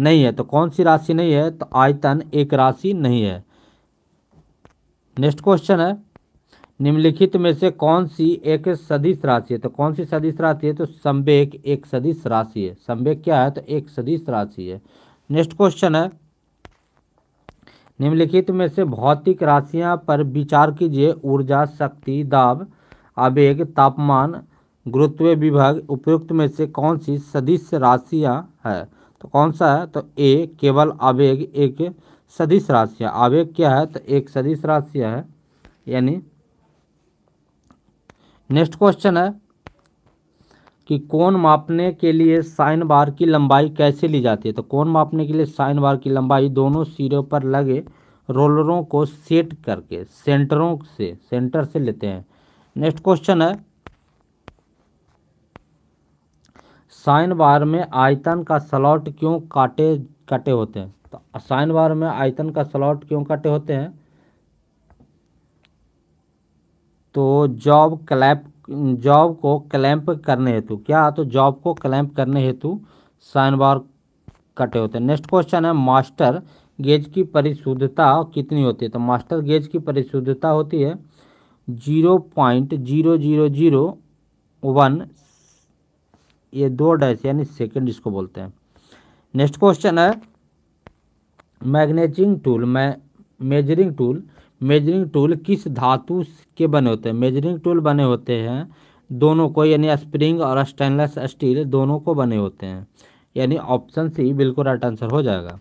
नहीं है तो कौन सी राशि नहीं है तो आयतन एक राशि नहीं है नेक्स्ट क्वेश्चन है निम्नलिखित में से कौन सी एक सदिश राशि है तो कौन सी सदिश राशि है तो संवेक एक सदिश राशि है संवेक क्या है तो एक सदिश राशि है नेक्स्ट क्वेश्चन है निम्नलिखित में से भौतिक राशियां पर विचार कीजिए ऊर्जा शक्ति दाब आवेग तापमान गुरुत्व विभाग उपयुक्त में से कौन सी सदिश राशियां है तो कौन सा है तो ए केवल आवेग एक सदिश राशियां आवेग क्या है तो एक सदिश राशियां है यानी नेक्स्ट क्वेश्चन है कि कौन मापने के लिए साइन बार की लंबाई कैसे ली जाती है तो कौन मापने के लिए साइन बार की लंबाई दोनों सिरों पर लगे रोलरों को सेट करके सेंटरों से सेंटर से लेते हैं नेक्स्ट क्वेश्चन है साइन बार में आयतन का स्लॉट क्यों काटे कटे होते हैं तो साइन बार में आयतन का स्लॉट क्यों काटे होते हैं तो जॉब क्लैप जॉब को क्लैंप करने हेतु क्या तो जॉब को क्लैंप करने हेतु साइन बार कटे होते हैं नेक्स्ट क्वेश्चन है मास्टर गेज की परिशुद्धता कितनी होती है तो मास्टर गेज की परिशुद्धता होती है zero point zero zero zero one ये दो डैश यानी सेकंड इसको बोलते हैं नेक्स्ट क्वेश्चन है मैग्नेजिंग टूल मै मेजरिंग टूल मेजरिंग टूल किस धातु के बने होते हैं मेजरिंग टूल बने होते हैं दोनों को यानी स्प्रिंग और स्टेनलेस स्टील दोनों को बने होते हैं यानी ऑप्शन सी बिल्कुल राइट आंसर हो जाएगा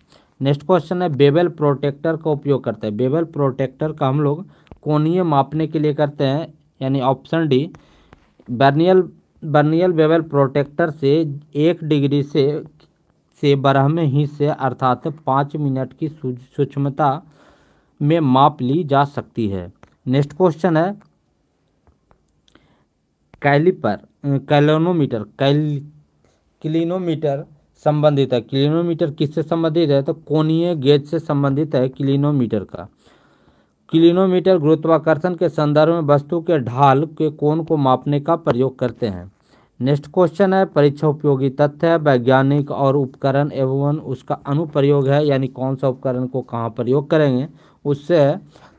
नेक्स्ट क्वेश्चन है बेबल प्रोटेक्टर का उपयोग करते हैं बेबल प्रोटेक्टर का हम लोग कोनीय मापने के लिए करते हैं यानी option D vernier vernier bevel protector से एक डिग्री से से बारहवें हिस्से अर्थात पाँच मिनट की सूक्ष्मता में माप ली जा सकती है नेक्स्ट क्वेश्चन है कैलिपर कैलोनोमीटर कैल क्लिनोमीटर संबंधित है क्लिनोमीटर किससे संबंधित है तो कोनीय गेज से संबंधित है क्लिनोमीटर का क्लिनोमीटर गुरुत्वाकर्षण के संदर्भ में वस्तु के ढाल के कोण को मापने का प्रयोग करते हैं नेक्स्ट क्वेश्चन है परीक्षा उपयोगी तथ्य वैज्ञानिक और उपकरण एवं उसका अनुप्रयोग है यानी कौन सा उपकरण को कहाँ प्रयोग करेंगे उससे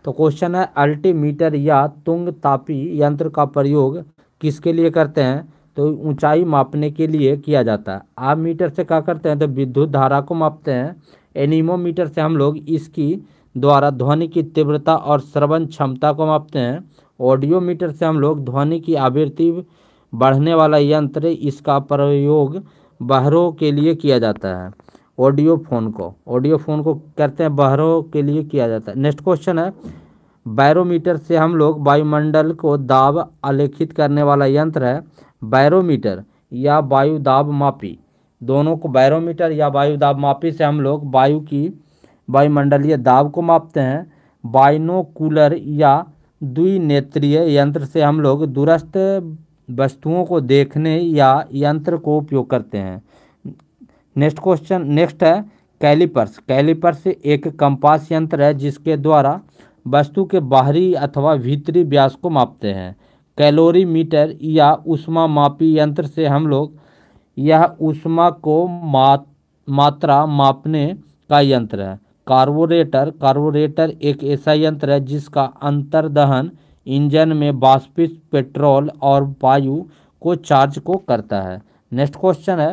तो क्वेश्चन है अल्टीमीटर या तुंग तापी यंत्र का प्रयोग किसके लिए करते हैं तो ऊंचाई मापने के लिए किया जाता है आप मीटर से क्या करते हैं तो विद्युत धारा को मापते हैं एनीमोमीटर से हम लोग इसकी द्वारा ध्वनि की तीव्रता और श्रवण क्षमता को मापते हैं ऑडियो मीटर से हम लोग ध्वनि की आवृत्ति बढ़ने वाला यंत्र इसका प्रयोग बहरों के लिए किया जाता है ऑडियो फोन को ऑडियो फोन को करते हैं बहरों के लिए किया जाता है नेक्स्ट क्वेश्चन है बैरोमीटर से हम लोग वायुमंडल को दाब आलेखित करने वाला यंत्र है बैरोमीटर या वायु दाब मापी दोनों को बैरोमीटर या वायु दाब मापी से हम लोग वायु की वायुमंडलीय दाब को मापते हैं कूलर या द्विनेत्रीय यंत्र से हम लोग दूरस्थ वस्तुओं को देखने या यंत्र को उपयोग करते हैं नेक्स्ट क्वेश्चन नेक्स्ट है कैलिपर्स कैलिपर्स एक कंपास यंत्र है जिसके द्वारा वस्तु के बाहरी अथवा भीतरी व्यास को मापते हैं कैलोरी मीटर या उष्मा मापी यंत्र से हम लोग यह उष्मा को मात मात्रा मापने का यंत्र है कार्बोरेटर कार्बोरेटर एक ऐसा यंत्र है जिसका अंतर्दहन इंजन में बाष्पित पेट्रोल और वायु को चार्ज को करता है नेक्स्ट क्वेश्चन है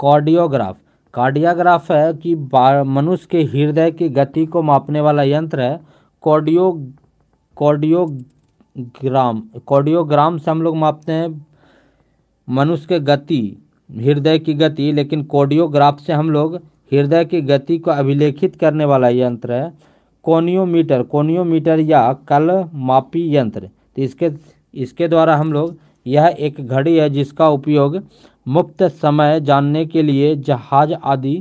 कार्डियोग्राफ कार्डियोग्राफ है कि मनुष्य के हृदय की गति को मापने वाला यंत्र है कॉर्डियो कॉर्डियोग्राम कॉर्डियोग्राम से हम लोग मापते हैं मनुष्य के गति हृदय की गति लेकिन कॉर्डियोग्राफ से हम लोग हृदय की गति को अभिलेखित करने वाला यंत्र है कोनियोमीटर कोनियोमीटर या कल मापी यंत्र तो इसके इसके द्वारा हम लोग यह एक घड़ी है जिसका उपयोग मुफ्त समय जानने के लिए जहाज आदि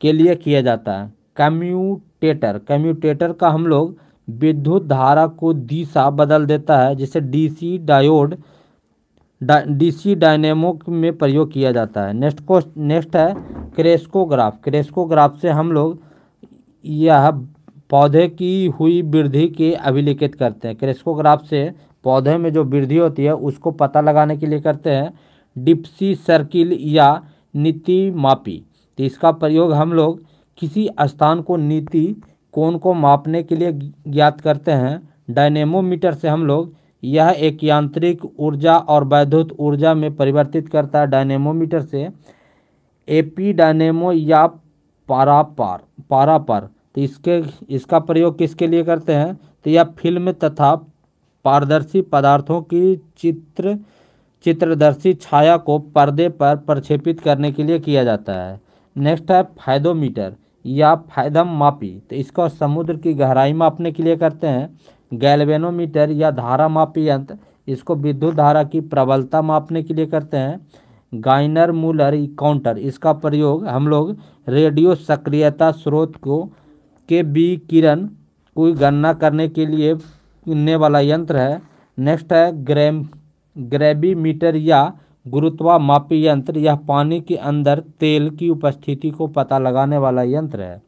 के लिए किया जाता है कम्यूटेटर कम्यूटेटर का हम लोग विद्युत धारा को दिशा बदल देता है जिसे डीसी डायोड डा, डीसी डायनेमो में प्रयोग किया जाता है नेक्स्ट को नेक्स्ट है क्रेस्कोग्राफ क्रेस्कोग्राफ से हम लोग यह पौधे की हुई वृद्धि के अभिलिखित करते हैं क्रेस्कोग्राफ से पौधे में जो वृद्धि होती है उसको पता लगाने के लिए करते हैं डिप्सी सर्किल या नीति मापी तो इसका प्रयोग हम लोग किसी स्थान को नीति कोण को मापने के लिए ज्ञात करते हैं डायनेमोमीटर से हम लोग यह एक यांत्रिक ऊर्जा और वैद्युत ऊर्जा में परिवर्तित करता है डायनेमोमीटर से एपी डायनेमो या पारापार पारापार तो इसके इसका प्रयोग किसके लिए करते हैं तो यह फिल्म तथा पारदर्शी पदार्थों की चित्र चित्रदर्शी छाया को पर्दे पर प्रक्षेपित करने के लिए किया जाता है नेक्स्ट है फायदोमीटर या फायदम मापी तो इसको समुद्र की गहराई मापने के लिए करते हैं गैल्वेनोमीटर या धारा मापी यंत्र इसको विद्युत धारा की प्रबलता मापने के लिए करते हैं गाइनर मूलर काउंटर इसका प्रयोग हम लोग रेडियो सक्रियता स्रोत को के बी किरण की गणना करने के लिए ने वाला यंत्र है नेक्स्ट है ग्रेम ग्रेवीमीटर या गुरुत्वा मापी यंत्र यह पानी के अंदर तेल की उपस्थिति को पता लगाने वाला यंत्र है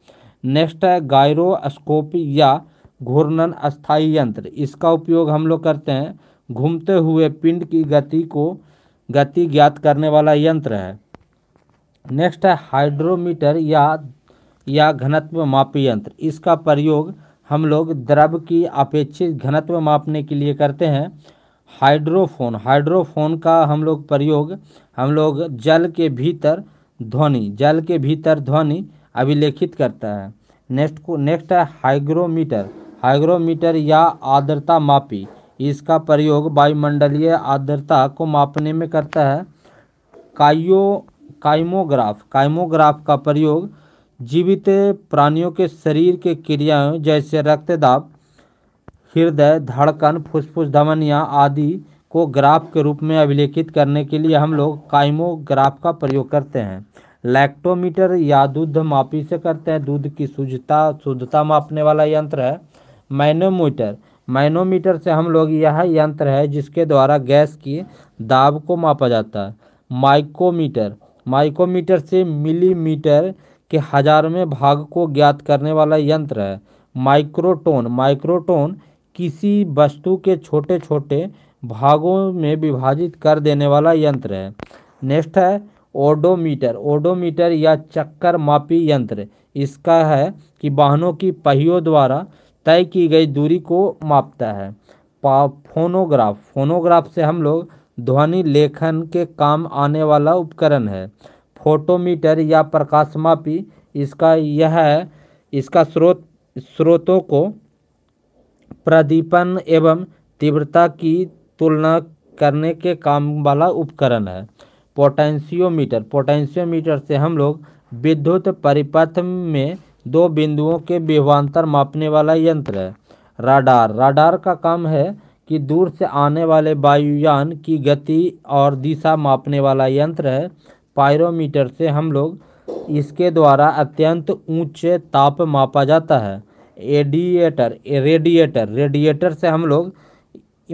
नेक्स्ट है गायरोस्कोप या घूर्णन अस्थाई यंत्र इसका उपयोग हम लोग करते हैं घूमते हुए पिंड की गति को गति ज्ञात करने वाला यंत्र है नेक्स्ट है हाइड्रोमीटर या या घनत्व मापी यंत्र इसका प्रयोग हम लोग द्रव की अपेक्षित घनत्व मापने के लिए करते हैं हाइड्रोफोन हाइड्रोफोन का हम लोग प्रयोग हम लोग जल के भीतर ध्वनि जल के भीतर ध्वनि अभिलेखित करता है नेक्स्ट को नेक्स्ट है हाइग्रोमीटर हाइग्रोमीटर या आर्द्रता मापी इसका प्रयोग वायुमंडलीय आर्द्रता को मापने में करता है काइयो काइमोग्राफ काइमोग्राफ का प्रयोग जीवित प्राणियों के शरीर के क्रियाओं जैसे रक्तदाब हृदय धड़कन फुसफुस धमनिया आदि को ग्राफ के रूप में अभिलेखित करने के लिए हम लोग काइमोग्राफ का प्रयोग करते हैं लैक्टोमीटर या दूध मापी से करते हैं दूध की शुद्धता शुद्धता मापने वाला यंत्र है मैनोमीटर मैनोमीटर से हम लोग यह यंत्र है जिसके द्वारा गैस की दाब को मापा जाता है माइकोमीटर माइकोमीटर से मिलीमीटर के हजारवें भाग को ज्ञात करने वाला यंत्र है माइक्रोटोन माइक्रोटोन किसी वस्तु के छोटे छोटे भागों में विभाजित कर देने वाला यंत्र है नेक्स्ट है ओडोमीटर ओडोमीटर या चक्कर मापी यंत्र इसका है कि वाहनों की पहियों द्वारा तय की गई दूरी को मापता है पा फोनोग्राफ फोनोग्राफ से हम लोग ध्वनि लेखन के काम आने वाला उपकरण है फोटोमीटर या प्रकाशमापी इसका यह इसका स्रोत स्रोतों को प्रदीपन एवं तीव्रता की तुलना करने के काम वाला उपकरण है पोटेंशियोमीटर पोटेंशियोमीटर से हम लोग विद्युत परिपथ में दो बिंदुओं के विभवान्तर मापने वाला यंत्र है राडार राडार का काम है कि दूर से आने वाले वायुयान की गति और दिशा मापने वाला यंत्र है पायरोमीटर से हम लोग इसके द्वारा अत्यंत ऊंचे ताप मापा जाता है एडिएटर रेडिएटर रेडिएटर से हम लोग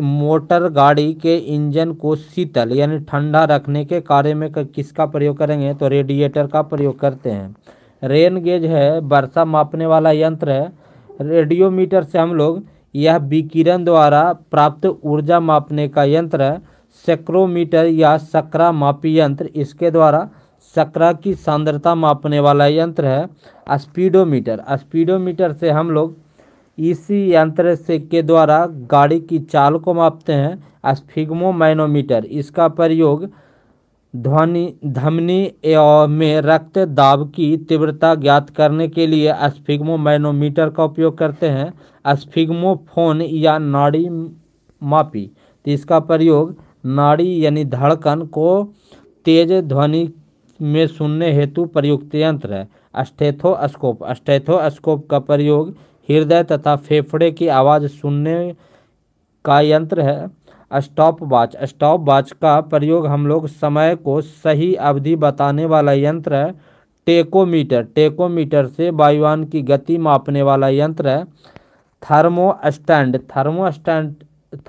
मोटर गाड़ी के इंजन को शीतल यानी ठंडा रखने के कार्य में किसका प्रयोग करेंगे तो रेडिएटर का प्रयोग करते हैं रेन गेज है वर्षा मापने वाला यंत्र है रेडियोमीटर से हम लोग यह विकिरण द्वारा प्राप्त ऊर्जा मापने का यंत्र है सेक्रोमीटर या सकरा मापी यंत्र इसके द्वारा सकरा की सांद्रता मापने वाला यंत्र है स्पीडोमीटर स्पीडोमीटर से हम लोग इसी यंत्र से के द्वारा गाड़ी की चाल को मापते हैं माइनोमीटर इसका प्रयोग ध्वनि धमनी में रक्त दाब की तीव्रता ज्ञात करने के लिए माइनोमीटर का उपयोग करते हैं फोन या नाड़ी मापी तो इसका प्रयोग नाड़ी यानी धड़कन को तेज ध्वनि में सुनने हेतु प्रयुक्त यंत्र है अस्टेथोस्कोप अस्टेथोस्कोप का प्रयोग हृदय तथा फेफड़े की आवाज़ सुनने का यंत्र है स्टॉप वॉच स्टॉप वॉच का प्रयोग हम लोग समय को सही अवधि बताने वाला यंत्र है टेकोमीटर टेकोमीटर से वायुवान की गति मापने वाला यंत्र है thermostat thermostat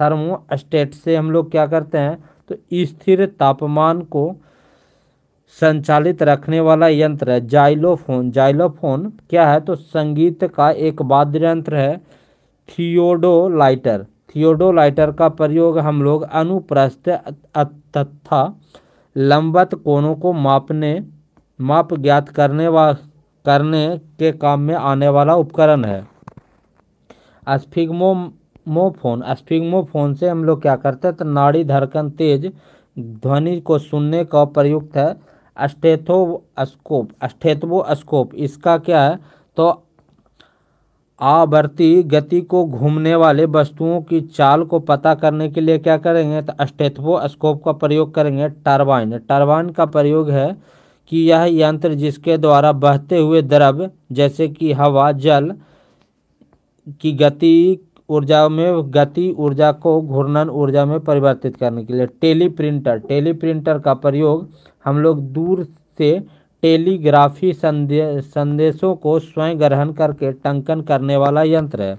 thermostat से हम लोग क्या करते हैं तो स्थिर तापमान को संचालित रखने वाला यंत्र है जाइलोफोन जाइलोफोन क्या है तो संगीत का एक वाद्य यंत्र है थियोडोलाइटर थियोडोलाइटर का प्रयोग हम लोग अनुप्रस्थ तथा लंबत कोणों को मापने माप ज्ञात करने व करने के काम में आने वाला उपकरण है अस्फिग्मो मोफोन स्फिग्मोफोन से हम लोग क्या करते हैं तो नाड़ी धड़कन तेज ध्वनि को सुनने का प्रयुक्त है अस्टेथोस्कोप स्टेथोस्कोप इसका क्या है तो आवर्ती गति को घूमने वाले वस्तुओं की चाल को पता करने के लिए क्या करेंगे तो स्कोप का प्रयोग करेंगे टर्बाइन टर्बाइन का प्रयोग है कि यह यंत्र जिसके द्वारा बहते हुए द्रव जैसे कि हवा जल की गति ऊर्जा में गति ऊर्जा को घूर्णन ऊर्जा में परिवर्तित करने के लिए टेली प्रिंटर टेली प्रिंटर का प्रयोग हम लोग दूर से टेलीग्राफी संदे, संदेशों को स्वयं ग्रहण करके टंकन करने वाला यंत्र है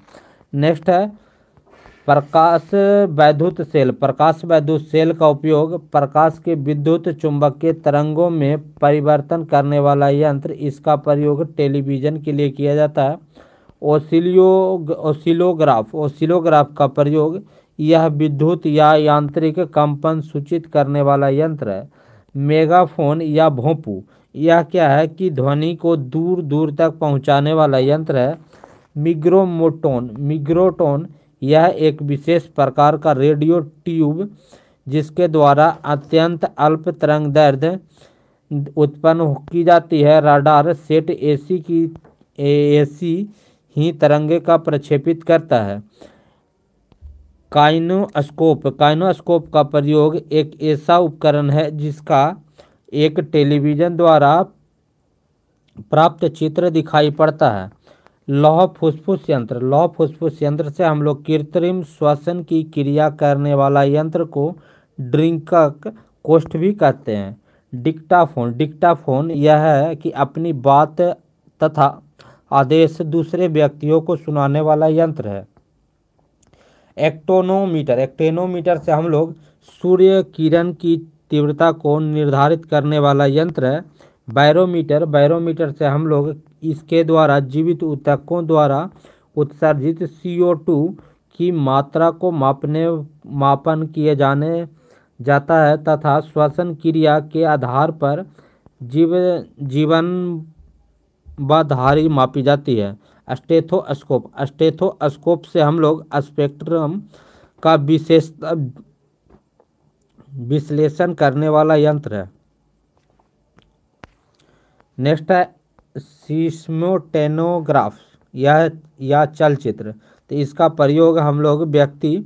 नेक्स्ट है प्रकाश वैद्युत सेल प्रकाश वैद्युत सेल का उपयोग प्रकाश के विद्युत चुंबक के तरंगों में परिवर्तन करने वाला यंत्र इसका प्रयोग टेलीविजन के लिए किया जाता है ओसिलियो ओसिलोग्राफ ओसिलोग्राफ का प्रयोग यह विद्युत या यांत्रिक कंपन सूचित करने वाला यंत्र है मेगाफोन या भोंपू यह क्या है कि ध्वनि को दूर दूर तक पहुंचाने वाला यंत्र है मिग्रोमोटोन मिग्रोटोन यह एक विशेष प्रकार का रेडियो ट्यूब जिसके द्वारा अत्यंत अल्प तरंग दर्द उत्पन्न की जाती है राडार सेट एसी की एसी ही तरंगे का प्रक्षेपित करता है काइनोस्कोप काइनोस्कोप का प्रयोग एक ऐसा उपकरण है जिसका एक टेलीविज़न द्वारा प्राप्त चित्र दिखाई पड़ता है लौह फुसफुस यंत्र लौह फुसफुस यंत्र से हम लोग कृत्रिम श्वसन की क्रिया करने वाला यंत्र को ड्रिंकक कोष्ठ भी कहते हैं डिक्टाफोन डिक्टाफोन यह है कि अपनी बात तथा आदेश दूसरे व्यक्तियों को सुनाने वाला यंत्र है एक्टोनोमीटर एक्टेनोमीटर से हम लोग सूर्य किरण की तीव्रता को निर्धारित करने वाला यंत्र है बैरोमीटर बैरोमीटर से हम लोग इसके द्वारा जीवित उत्तकों द्वारा उत्सर्जित टू की मात्रा को मापने मापन किए जाने जाता है तथा श्वसन क्रिया के आधार पर जीव जीवन व धारी मापी जाती है स्टेथोस्कोप स्टेथोस्कोप से हम लोग स्पेक्ट्रम का विशेष विश्लेषण करने वाला यंत्र है नेक्स्ट है सीस्मोटेनोग्राफ यह या चलचित्र तो इसका प्रयोग हम लोग व्यक्ति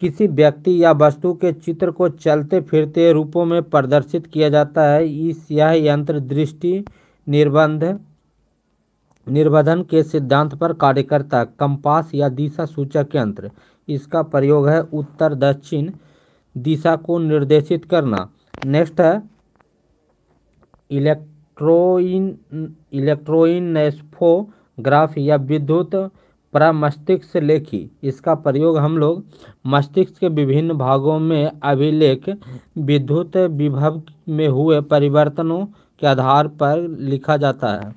किसी व्यक्ति या वस्तु के चित्र को चलते फिरते रूपों में प्रदर्शित किया जाता है इस यह यंत्र दृष्टि निर्बंध निर्बंधन के सिद्धांत पर कार्यकर्ता कंपास या दिशा सूचक यंत्र इसका प्रयोग है उत्तर दक्षिण दिशा को निर्देशित करना नेक्स्ट है इलेक्ट्रोइन इलेक्ट्रोइनेस्फोग्राफ या विद्युत परामस्तिष्क लेखी इसका प्रयोग हम लोग मस्तिष्क के विभिन्न भागों में अभिलेख विद्युत विभव में हुए परिवर्तनों के आधार पर लिखा जाता है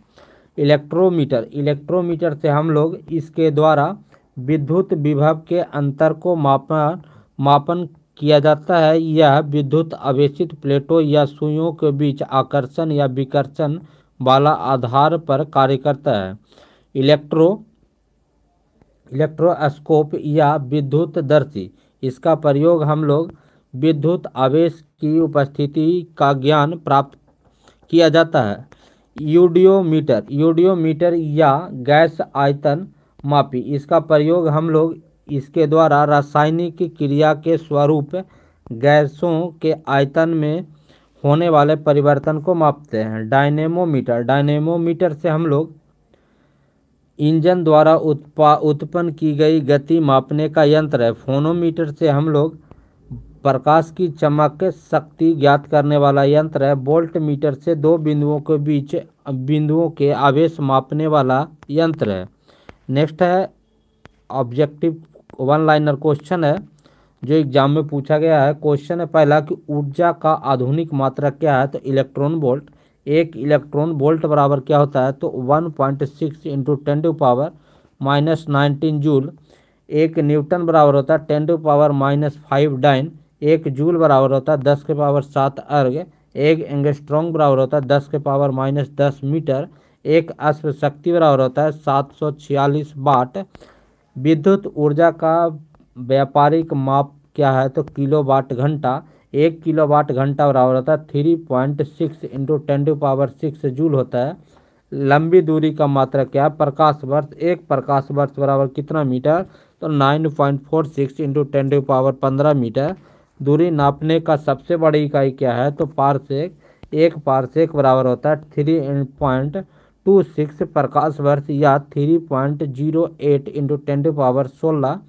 इलेक्ट्रोमीटर इलेक्ट्रोमीटर से हम लोग इसके द्वारा विद्युत विभव के अंतर को मापन मापन किया जाता है यह विद्युत आवेशित प्लेटों या सुइयों के बीच आकर्षण या विकर्षण वाला आधार पर कार्य करता है इलेक्ट्रो इलेक्ट्रोस्कोप या विद्युत दर्शी इसका प्रयोग हम लोग विद्युत आवेश की उपस्थिति का ज्ञान प्राप्त किया जाता है यूडियोमीटर यूडियोमीटर या गैस आयतन मापी इसका प्रयोग हम लोग इसके द्वारा रासायनिक क्रिया के स्वरूप गैसों के आयतन में होने वाले परिवर्तन को मापते हैं डायनेमोमीटर डायनेमोमीटर से हम लोग इंजन द्वारा उत्पा उत्पन्न की गई गति मापने का यंत्र है फोनोमीटर से हम लोग प्रकाश की चमक शक्ति ज्ञात करने वाला यंत्र है वोल्ट मीटर से दो बिंदुओं के बीच बिंदुओं के आवेश मापने वाला यंत्र है नेक्स्ट है ऑब्जेक्टिव वन लाइनर क्वेश्चन है जो एग्जाम में पूछा गया है क्वेश्चन है पहला कि ऊर्जा का आधुनिक मात्रा क्या है तो इलेक्ट्रॉन बोल्ट एक इलेक्ट्रॉन बोल्ट बराबर क्या होता है तो one point six into ten to power minus nineteen joule एक न्यूटन बराबर होता है ten to power minus five dyne एक जूल बराबर होता है दस के पावर सात अर्ग एक एंगस्ट्रॉन्ग बराबर होता है दस के पावर माइनस दस मीटर एक अश्व शक्ति बराबर होता है सात सौ छियालीस बाट विद्युत ऊर्जा का व्यापारिक माप क्या है तो किलो वाट घंटा एक किलो वाट घंटा बराबर होता है three point six into ten to power six joule होता है लंबी दूरी का मात्रा क्या है प्रकाश वर्ष एक प्रकाश वर्ष बराबर कितना मीटर तो nine point four six into ten to power पंद्रह मीटर दूरी नापने का सबसे बड़ी इकाई क्या है तो पारसेक एक पारसेक बराबर होता है थ्री पॉइंट टू सिक्स प्रकाश वर्ष या three point zero eight into ten to power सोलह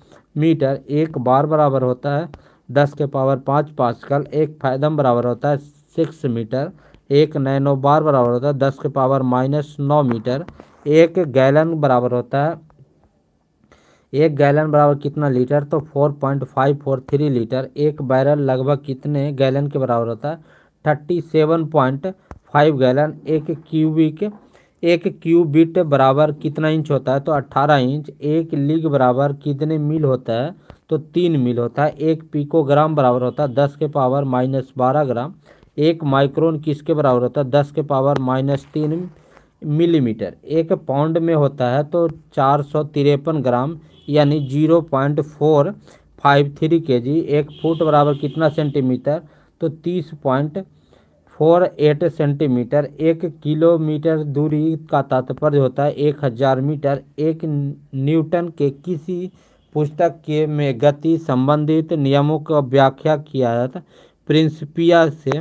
मीटर एक बार बराबर होता है दस के पावर पाँच पास्कल एक फैदम बराबर होता है सिक्स मीटर एक नैनो बार बराबर होता है दस के पावर माइनस नौ मीटर एक गैलन बराबर होता है एक गैलन बराबर कितना लीटर तो four point five four three litre एक बैरल लगभग कितने गैलन के बराबर होता है thirty seven point five gallon एक क्यूबिक एक क्यूबिट बराबर कितना इंच होता है तो अट्ठारह इंच एक लीग बराबर कितने मील होता है तो तीन मील होता है एक पिकोग्राम बराबर होता है दस के पावर माइनस बारह ग्राम एक माइक्रोन किसके बराबर होता है दस के पावर माइनस तीन मिलीमीटर एक पाउंड में होता है तो चार सौ तिरपन ग्राम यानी zero point four five three K G एक फुट बराबर कितना सेंटीमीटर तो तीस पॉइंट फोर एट सेंटीमीटर एक किलोमीटर दूरी का तात्पर्य होता है एक हज़ार मीटर एक न्यूटन के किसी पुस्तक के में गति संबंधित नियमों का व्याख्या किया जाता तो प्रिंसिपिया से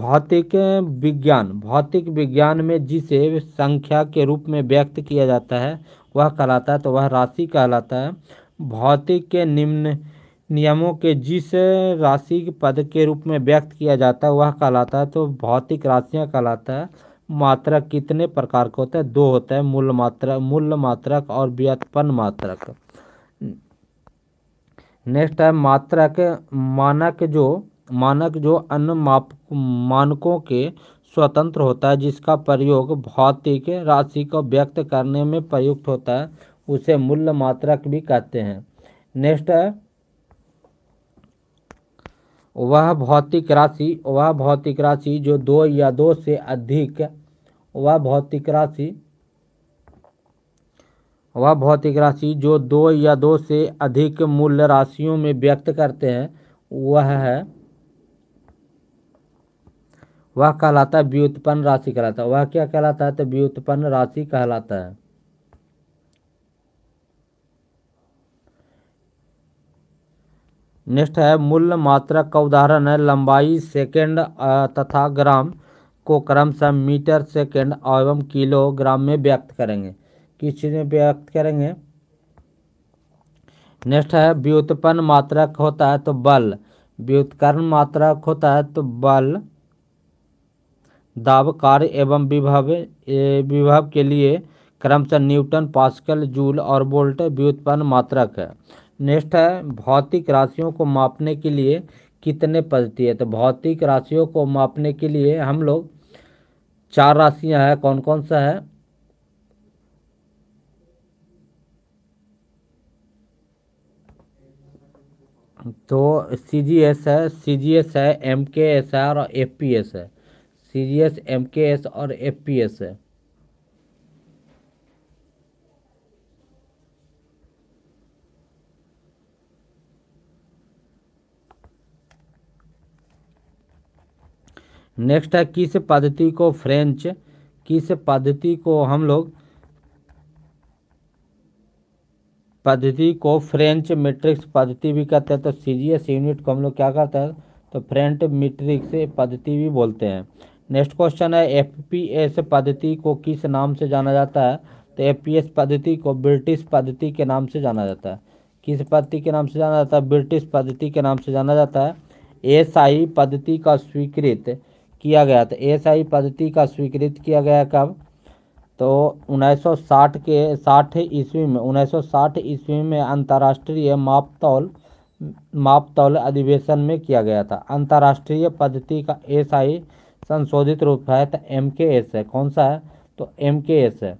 भौतिक विज्ञान भौतिक विज्ञान में जिसे संख्या के रूप में व्यक्त किया जाता है वह कहलाता है तो वह राशि कहलाता है भौतिक के निम्न नियमों के जिस राशि पद के रूप में व्यक्त किया जाता है वह कहलाता है तो भौतिक राशियाँ कहलाता है मात्रक कितने प्रकार के होता है दो होता है मूल मात्र मूल मात्रक और व्यत्पन्न मात्रक नेक्स्ट है मात्रक मानक जो मानक जो अन्य माप मानकों के स्वतंत्र होता है जिसका प्रयोग भौतिक राशि को व्यक्त करने में प्रयुक्त होता है उसे मूल्य मात्रक भी कहते हैं नेक्स्ट है वह भौतिक राशि वह भौतिक राशि जो दो या दो से अधिक वह भौतिक राशि वह भौतिक राशि जो दो या दो से अधिक मूल्य राशियों में व्यक्त करते हैं वह है वह कहलाता है व्युत्पन्न राशि कहलाता है वह क्या कहलाता है तो व्युत्पन्न राशि कहलाता है नेक्स्ट है मूल मात्रा का उदाहरण है लंबाई सेकेंड तथा ग्राम को क्रमशः मीटर सेकेंड एवं किलोग्राम में व्यक्त करेंगे किस चीज़ में व्यक्त करेंगे नेक्स्ट है व्युत्पन्न मात्रक होता है तो बल व्युत्कर्ण मात्रक होता है तो बल दाब कार्य एवं विभव विभव के लिए क्रमशः न्यूटन पास्कल जूल और बोल्ट व्युत्पन्न मात्रक है नेक्स्ट है भौतिक राशियों को मापने के लिए कितने पद्धति है तो भौतिक राशियों को मापने के लिए हम लोग चार राशियां हैं कौन कौन सा है तो सी जी एस है सी जी एस है एम के एस है और एफ पी एस है सीरियस एमकेएस और एफपीएस है नेक्स्ट है किस पद्धति को फ्रेंच किस पद्धति को हम लोग पद्धति को फ्रेंच मैट्रिक्स पद्धति भी कहते हैं तो सीरियस यूनिट को हम लोग क्या कहते हैं तो फ्रेंच मैट्रिक्स पद्धति भी बोलते हैं नेक्स्ट क्वेश्चन है एफ पद्धति को किस नाम से जाना जाता है तो एफ पद्धति को ब्रिटिश पद्धति के नाम से जाना जाता है किस पद्धति के नाम से जाना जाता है ब्रिटिश पद्धति के नाम से जाना जाता है एसआई पद्धति का स्वीकृत किया गया था तो एसआई पद्धति का स्वीकृत किया गया कब तो 1960 के 60 ईस्वी में 1960 ईस्वी में अंतर्राष्ट्रीय मापतौल मापतौल अधिवेशन में किया गया था अंतर्राष्ट्रीय पद्धति का एसआई संशोधित रूप है तो एम के एस है कौन सा है तो एम के एस है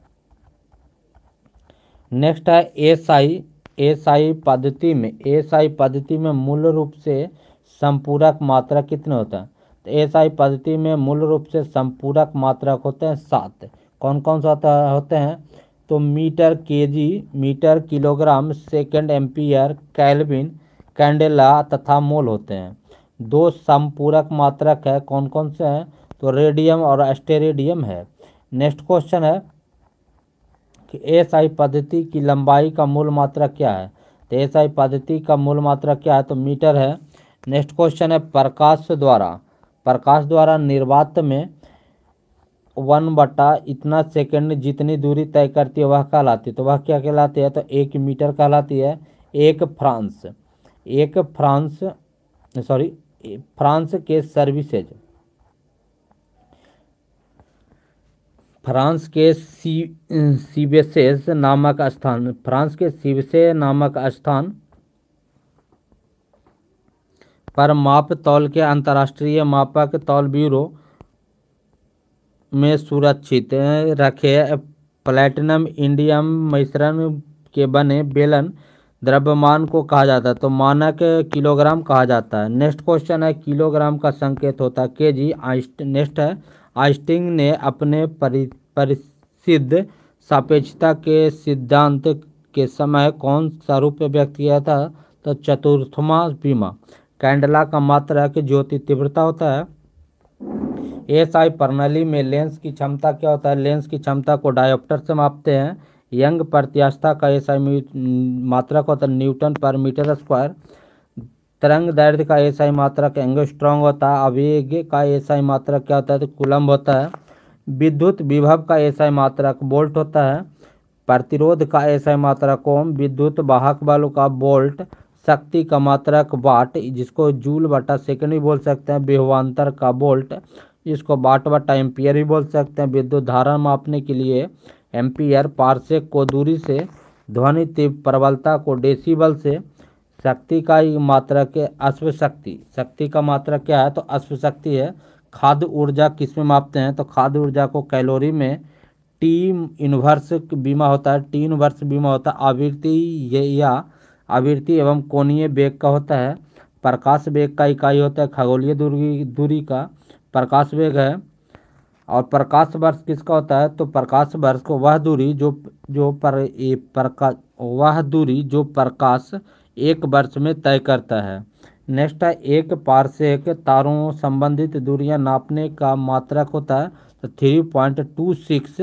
नेक्स्ट है एस आई एस आई पद्धति में एस आई पद्धति में मूल रूप से संपूरक मात्रा कितने होता है तो एस आई पद्धति में मूल रूप से संपूरक मात्रा होते हैं सात कौन कौन सा होते हैं तो metre KG metre kilogram second ampere kelvin candela तथा मोल होते हैं दो संपूरक मात्रक है कौन कौन से हैं तो रेडियम और एस्टेरेडियम है नेक्स्ट क्वेश्चन है कि एस आई पद्धति की लंबाई का मूल मात्रक क्या है तो एस आई पद्धति का मूल मात्रक क्या है तो मीटर है नेक्स्ट क्वेश्चन है प्रकाश द्वारा प्रकाश द्वारा निर्वात में वन बटा इतना सेकंड जितनी दूरी तय करती है वह कहलाती है तो वह क्या कहलाती है तो एक मीटर कहलाती है एक फ्रांस एक फ्रांस सॉरी फ्रांस के सर्विसेज फ्रांस के सी सीबेसेस नामक स्थान फ्रांस के सीवसे नामक स्थान पर माप तौल के अंतर्राष्ट्रीय मापक तौल ब्यूरो में सुरक्षित रखे प्लेटिनम इंडियम मिश्रण के बने बेलन द्रव्यमान को कहा जाता है तो मानक किलोग्राम कहा जाता है नेक्स्ट क्वेश्चन है किलोग्राम का संकेत होता है के जी आइस्ट नेक्स्ट है आइस्टिंग ने अपने परि सापेक्षता के सिद्धांत के समय कौन सा रूप व्यक्त किया था तो चतुर्थमा बीमा कैंडला का कि ज्योति तीव्रता होता है एस आई प्रणाली में लेंस की क्षमता क्या होता है लेंस की क्षमता को डायोप्टर से मापते हैं यंग प्रत्यास्था का एस एसआई मात्रक होता है न्यूटन पर मीटर स्क्वायर तरंग दर्द का एस एसआई मात्रक एंगस्ट्रॉन्ग होता है अवेग का एस आई मात्रक क्या होता है तो कुलम्ब होता है विद्युत विभव का एस एसआई मात्रक बोल्ट होता है प्रतिरोध का एस आई मात्रा कोम विद्युत वाहक बल का बोल्ट शक्ति का मात्रक वाट जिसको जूल बटा सेकंड भी बोल सकते हैं विभवान्तर का बोल्ट जिसको बाट बटा एम्पियर भी बोल सकते हैं विद्युत धारा मापने के लिए एम्पियर पार्सेक को दूरी से ध्वनि तीव्र प्रबलता को डेसीबल से शक्ति का मात्रा के अश्व शक्ति शक्ति का मात्रा क्या है तो अश्व शक्ति है खाद्य ऊर्जा किस में मापते हैं तो खाद्य ऊर्जा को कैलोरी में टी इनवर्स बीमा होता है टी इनवर्स बीमा होता है आवृत्ति ये या आवृत्ति एवं कोणीय वेग का होता है प्रकाश वेग का इकाई होता है खगोलीय दूरी दूरी का प्रकाश वेग है और प्रकाश वर्ष किसका होता है तो प्रकाश वर्ष को वह दूरी जो जो पर प्रकाश वह दूरी जो प्रकाश एक वर्ष में तय करता है नेक्स्ट है एक पार्सेक तारों संबंधित दूरियां नापने का मात्रक होता है तो थ्री पॉइंट टू सिक्स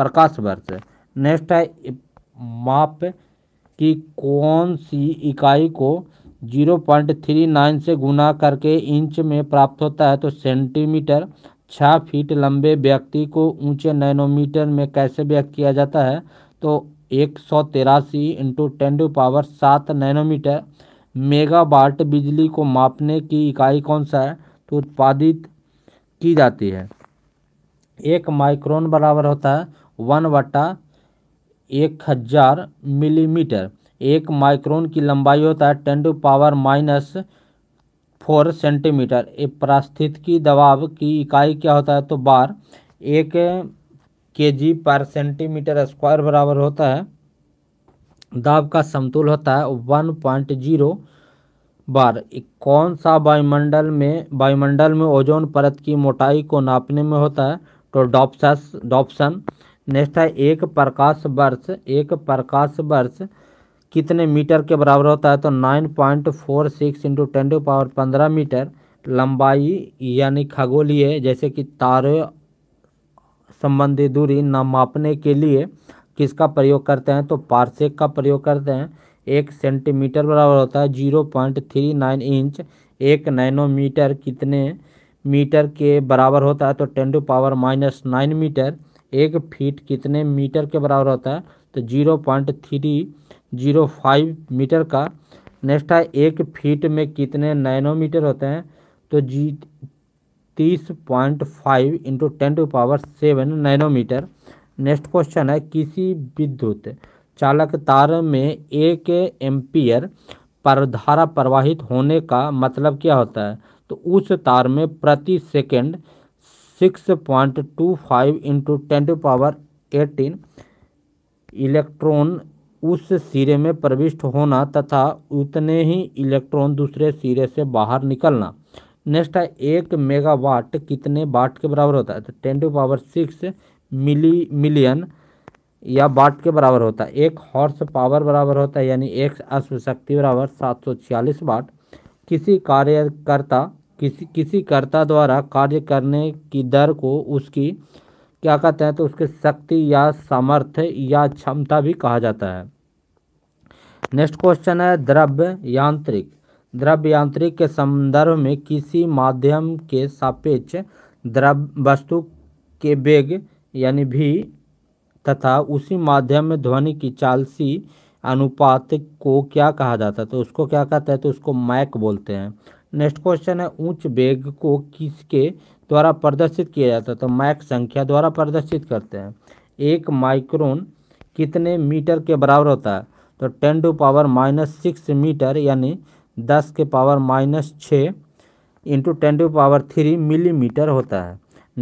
प्रकाश वर्ष नेक्स्ट है माप की कौन सी इकाई को जीरो पॉइंट थ्री नाइन से गुना करके इंच में प्राप्त होता है तो सेंटीमीटर छः फीट लंबे व्यक्ति को ऊंचे नैनोमीटर में कैसे व्यक्त किया जाता है तो एक सौ तिरासी इंटू टेन टू पावर सात नैनोमीटर मेगावाट बिजली को मापने की इकाई कौन सा है तो उत्पादित की जाती है एक माइक्रोन बराबर होता है वन वटा एक हज़ार मिलीमीटर एक माइक्रोन की लंबाई होता है ten to power minus four centimetre की दबाव की इकाई क्या होता है तो बार एक के जी पर सेंटीमीटर स्क्वायर बराबर होता है दाब का समतुल होता है वन पॉइंट जीरो बार कौन सा वायुमंडल में वायुमंडल में ओजोन परत की मोटाई को नापने में होता है तो डॉपस डॉपसन नेक्स्ट है एक प्रकाश वर्ष एक प्रकाश वर्ष कितने मीटर के बराबर होता है तो nine point four six into ten to power पंद्रह मीटर लंबाई यानी खगोलीय जैसे कि तारे संबंधी दूरी न मापने के लिए किसका प्रयोग करते हैं तो पार्सेक का प्रयोग करते हैं एक सेंटीमीटर बराबर होता है zero point three nine inch एक नैनोमीटर कितने मीटर के बराबर होता है तो ten to power minus nine metre एक फीट कितने मीटर के बराबर होता है तो zero point three zero five metre का नेक्स्ट है एक फीट में कितने नैनोमीटर होते हैं तो जी तीस point five into ten to power seven nanometre next question है किसी विद्युत चालक तार में एक एम्पियर पर धारा प्रवाहित होने का मतलब क्या होता है तो उस तार में प्रति second six point two five into ten to power eighteen electron उस सिरे में प्रविष्ट होना तथा उतने ही इलेक्ट्रॉन दूसरे सिरे से बाहर निकलना नेक्स्ट है एक मेगावाट कितने वाट के बराबर होता है तो ten to power six milli million या वाट के बराबर होता है एक हॉर्स पावर बराबर होता है यानी एक अश्व शक्ति बराबर सात सौ छियालीस वाट किसी कार्यकर्ता किसी किसी कर्ता द्वारा कार्य करने की दर को उसकी क्या कहते हैं तो उसके शक्ति या सामर्थ्य या क्षमता भी कहा जाता है नेक्स्ट क्वेश्चन है द्रव्य यांत्रिक द्रव्य यांत्रिक के संदर्भ में किसी माध्यम के सापेक्ष द्रव्य वस्तु के वेग यानी भी तथा उसी माध्यम में ध्वनि की चालसी अनुपात को क्या कहा जाता है तो उसको क्या कहते हैं तो उसको मैक बोलते हैं नेक्स्ट क्वेश्चन है उच्च वेग को किसके द्वारा प्रदर्शित किया जाता है तो मैक संख्या द्वारा प्रदर्शित करते हैं एक माइक्रोन कितने मीटर के बराबर होता है तो ten to power minus six metre यानी दस के पावर माइनस छः into ten to power three millimetre होता है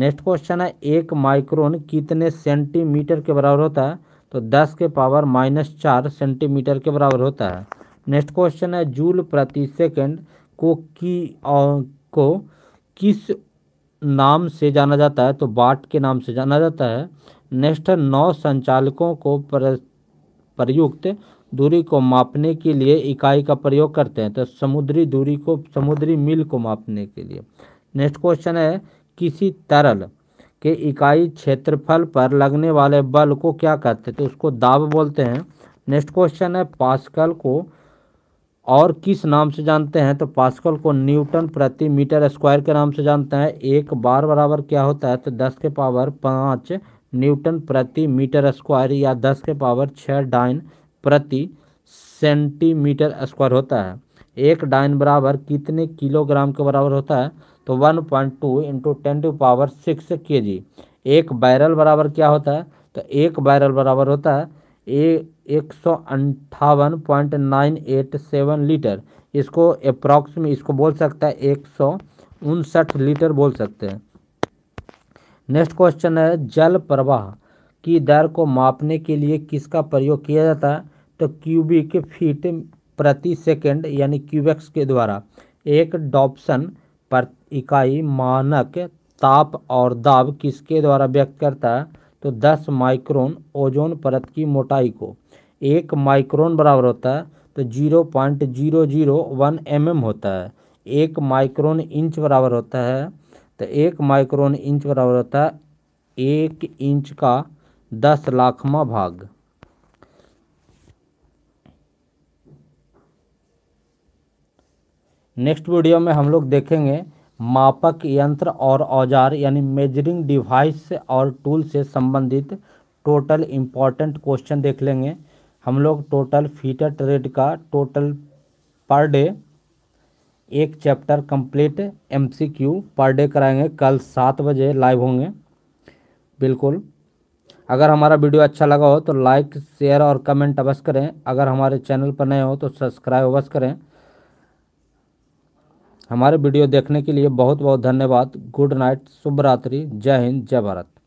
नेक्स्ट क्वेश्चन है एक माइक्रोन कितने सेंटीमीटर के बराबर होता है तो दस के पावर माइनस चार सेंटीमीटर के बराबर होता है नेक्स्ट क्वेश्चन है जूल प्रति सेकेंड को की आ, को किस नाम से जाना जाता है तो बाट के नाम से जाना जाता है नेक्स्ट है नौ संचालकों को प्रयुक्त दूरी को मापने के लिए इकाई का प्रयोग करते हैं तो समुद्री दूरी को समुद्री मील को मापने के लिए नेक्स्ट क्वेश्चन है किसी तरल के इकाई क्षेत्रफल पर लगने वाले बल को क्या कहते हैं तो उसको दाब बोलते हैं नेक्स्ट क्वेश्चन है पास्कल को और किस नाम से जानते हैं तो पास्कल को न्यूटन प्रति मीटर स्क्वायर के नाम से जानते हैं एक बार बराबर क्या होता है तो दस के पावर पाँच न्यूटन प्रति मीटर स्क्वायर या दस के पावर छः डाइन प्रति सेंटीमीटर स्क्वायर होता है एक डाइन बराबर कितने किलोग्राम के बराबर होता है तो one point two into ten to power six K G एक बैरल बराबर क्या होता है तो एक बैरल बराबर होता है ए एक सौ अंठावन point nine eight seven litre इसको अप्रॉक्स में इसको बोल सकता है एक सौ उनसठ लीटर बोल सकते हैं नेक्स्ट क्वेश्चन है जल प्रवाह की दर को मापने के लिए किसका प्रयोग किया जाता है तो क्यूबिक फीट प्रति सेकंड यानी क्यूबेक्स के द्वारा एक डॉप्सन पर इकाई मानक ताप और दाब किसके द्वारा व्यक्त करता है तो 10 माइक्रोन ओजोन परत की मोटाई को एक माइक्रोन बराबर होता है तो zero point zero zero one M M होता है एक माइक्रोन इंच बराबर होता है तो एक माइक्रोन इंच बराबर होता है एक इंच का दस लाखवा भाग नेक्स्ट वीडियो में हम लोग देखेंगे मापक यंत्र और औजार यानी मेजरिंग डिवाइस और टूल से संबंधित टोटल इम्पॉर्टेंट क्वेश्चन देख लेंगे हम लोग टोटल फीटर ट्रेड का टोटल पर डे एक chapter complete MCQ per day कराएंगे कल सात बजे लाइव होंगे बिल्कुल अगर हमारा वीडियो अच्छा लगा हो तो लाइक शेयर और कमेंट अवश्य करें अगर हमारे चैनल पर नए हो तो सब्सक्राइब अवश्य करें हमारे वीडियो देखने के लिए बहुत बहुत धन्यवाद गुड नाइट शुभ रात्रि जय हिंद जय भारत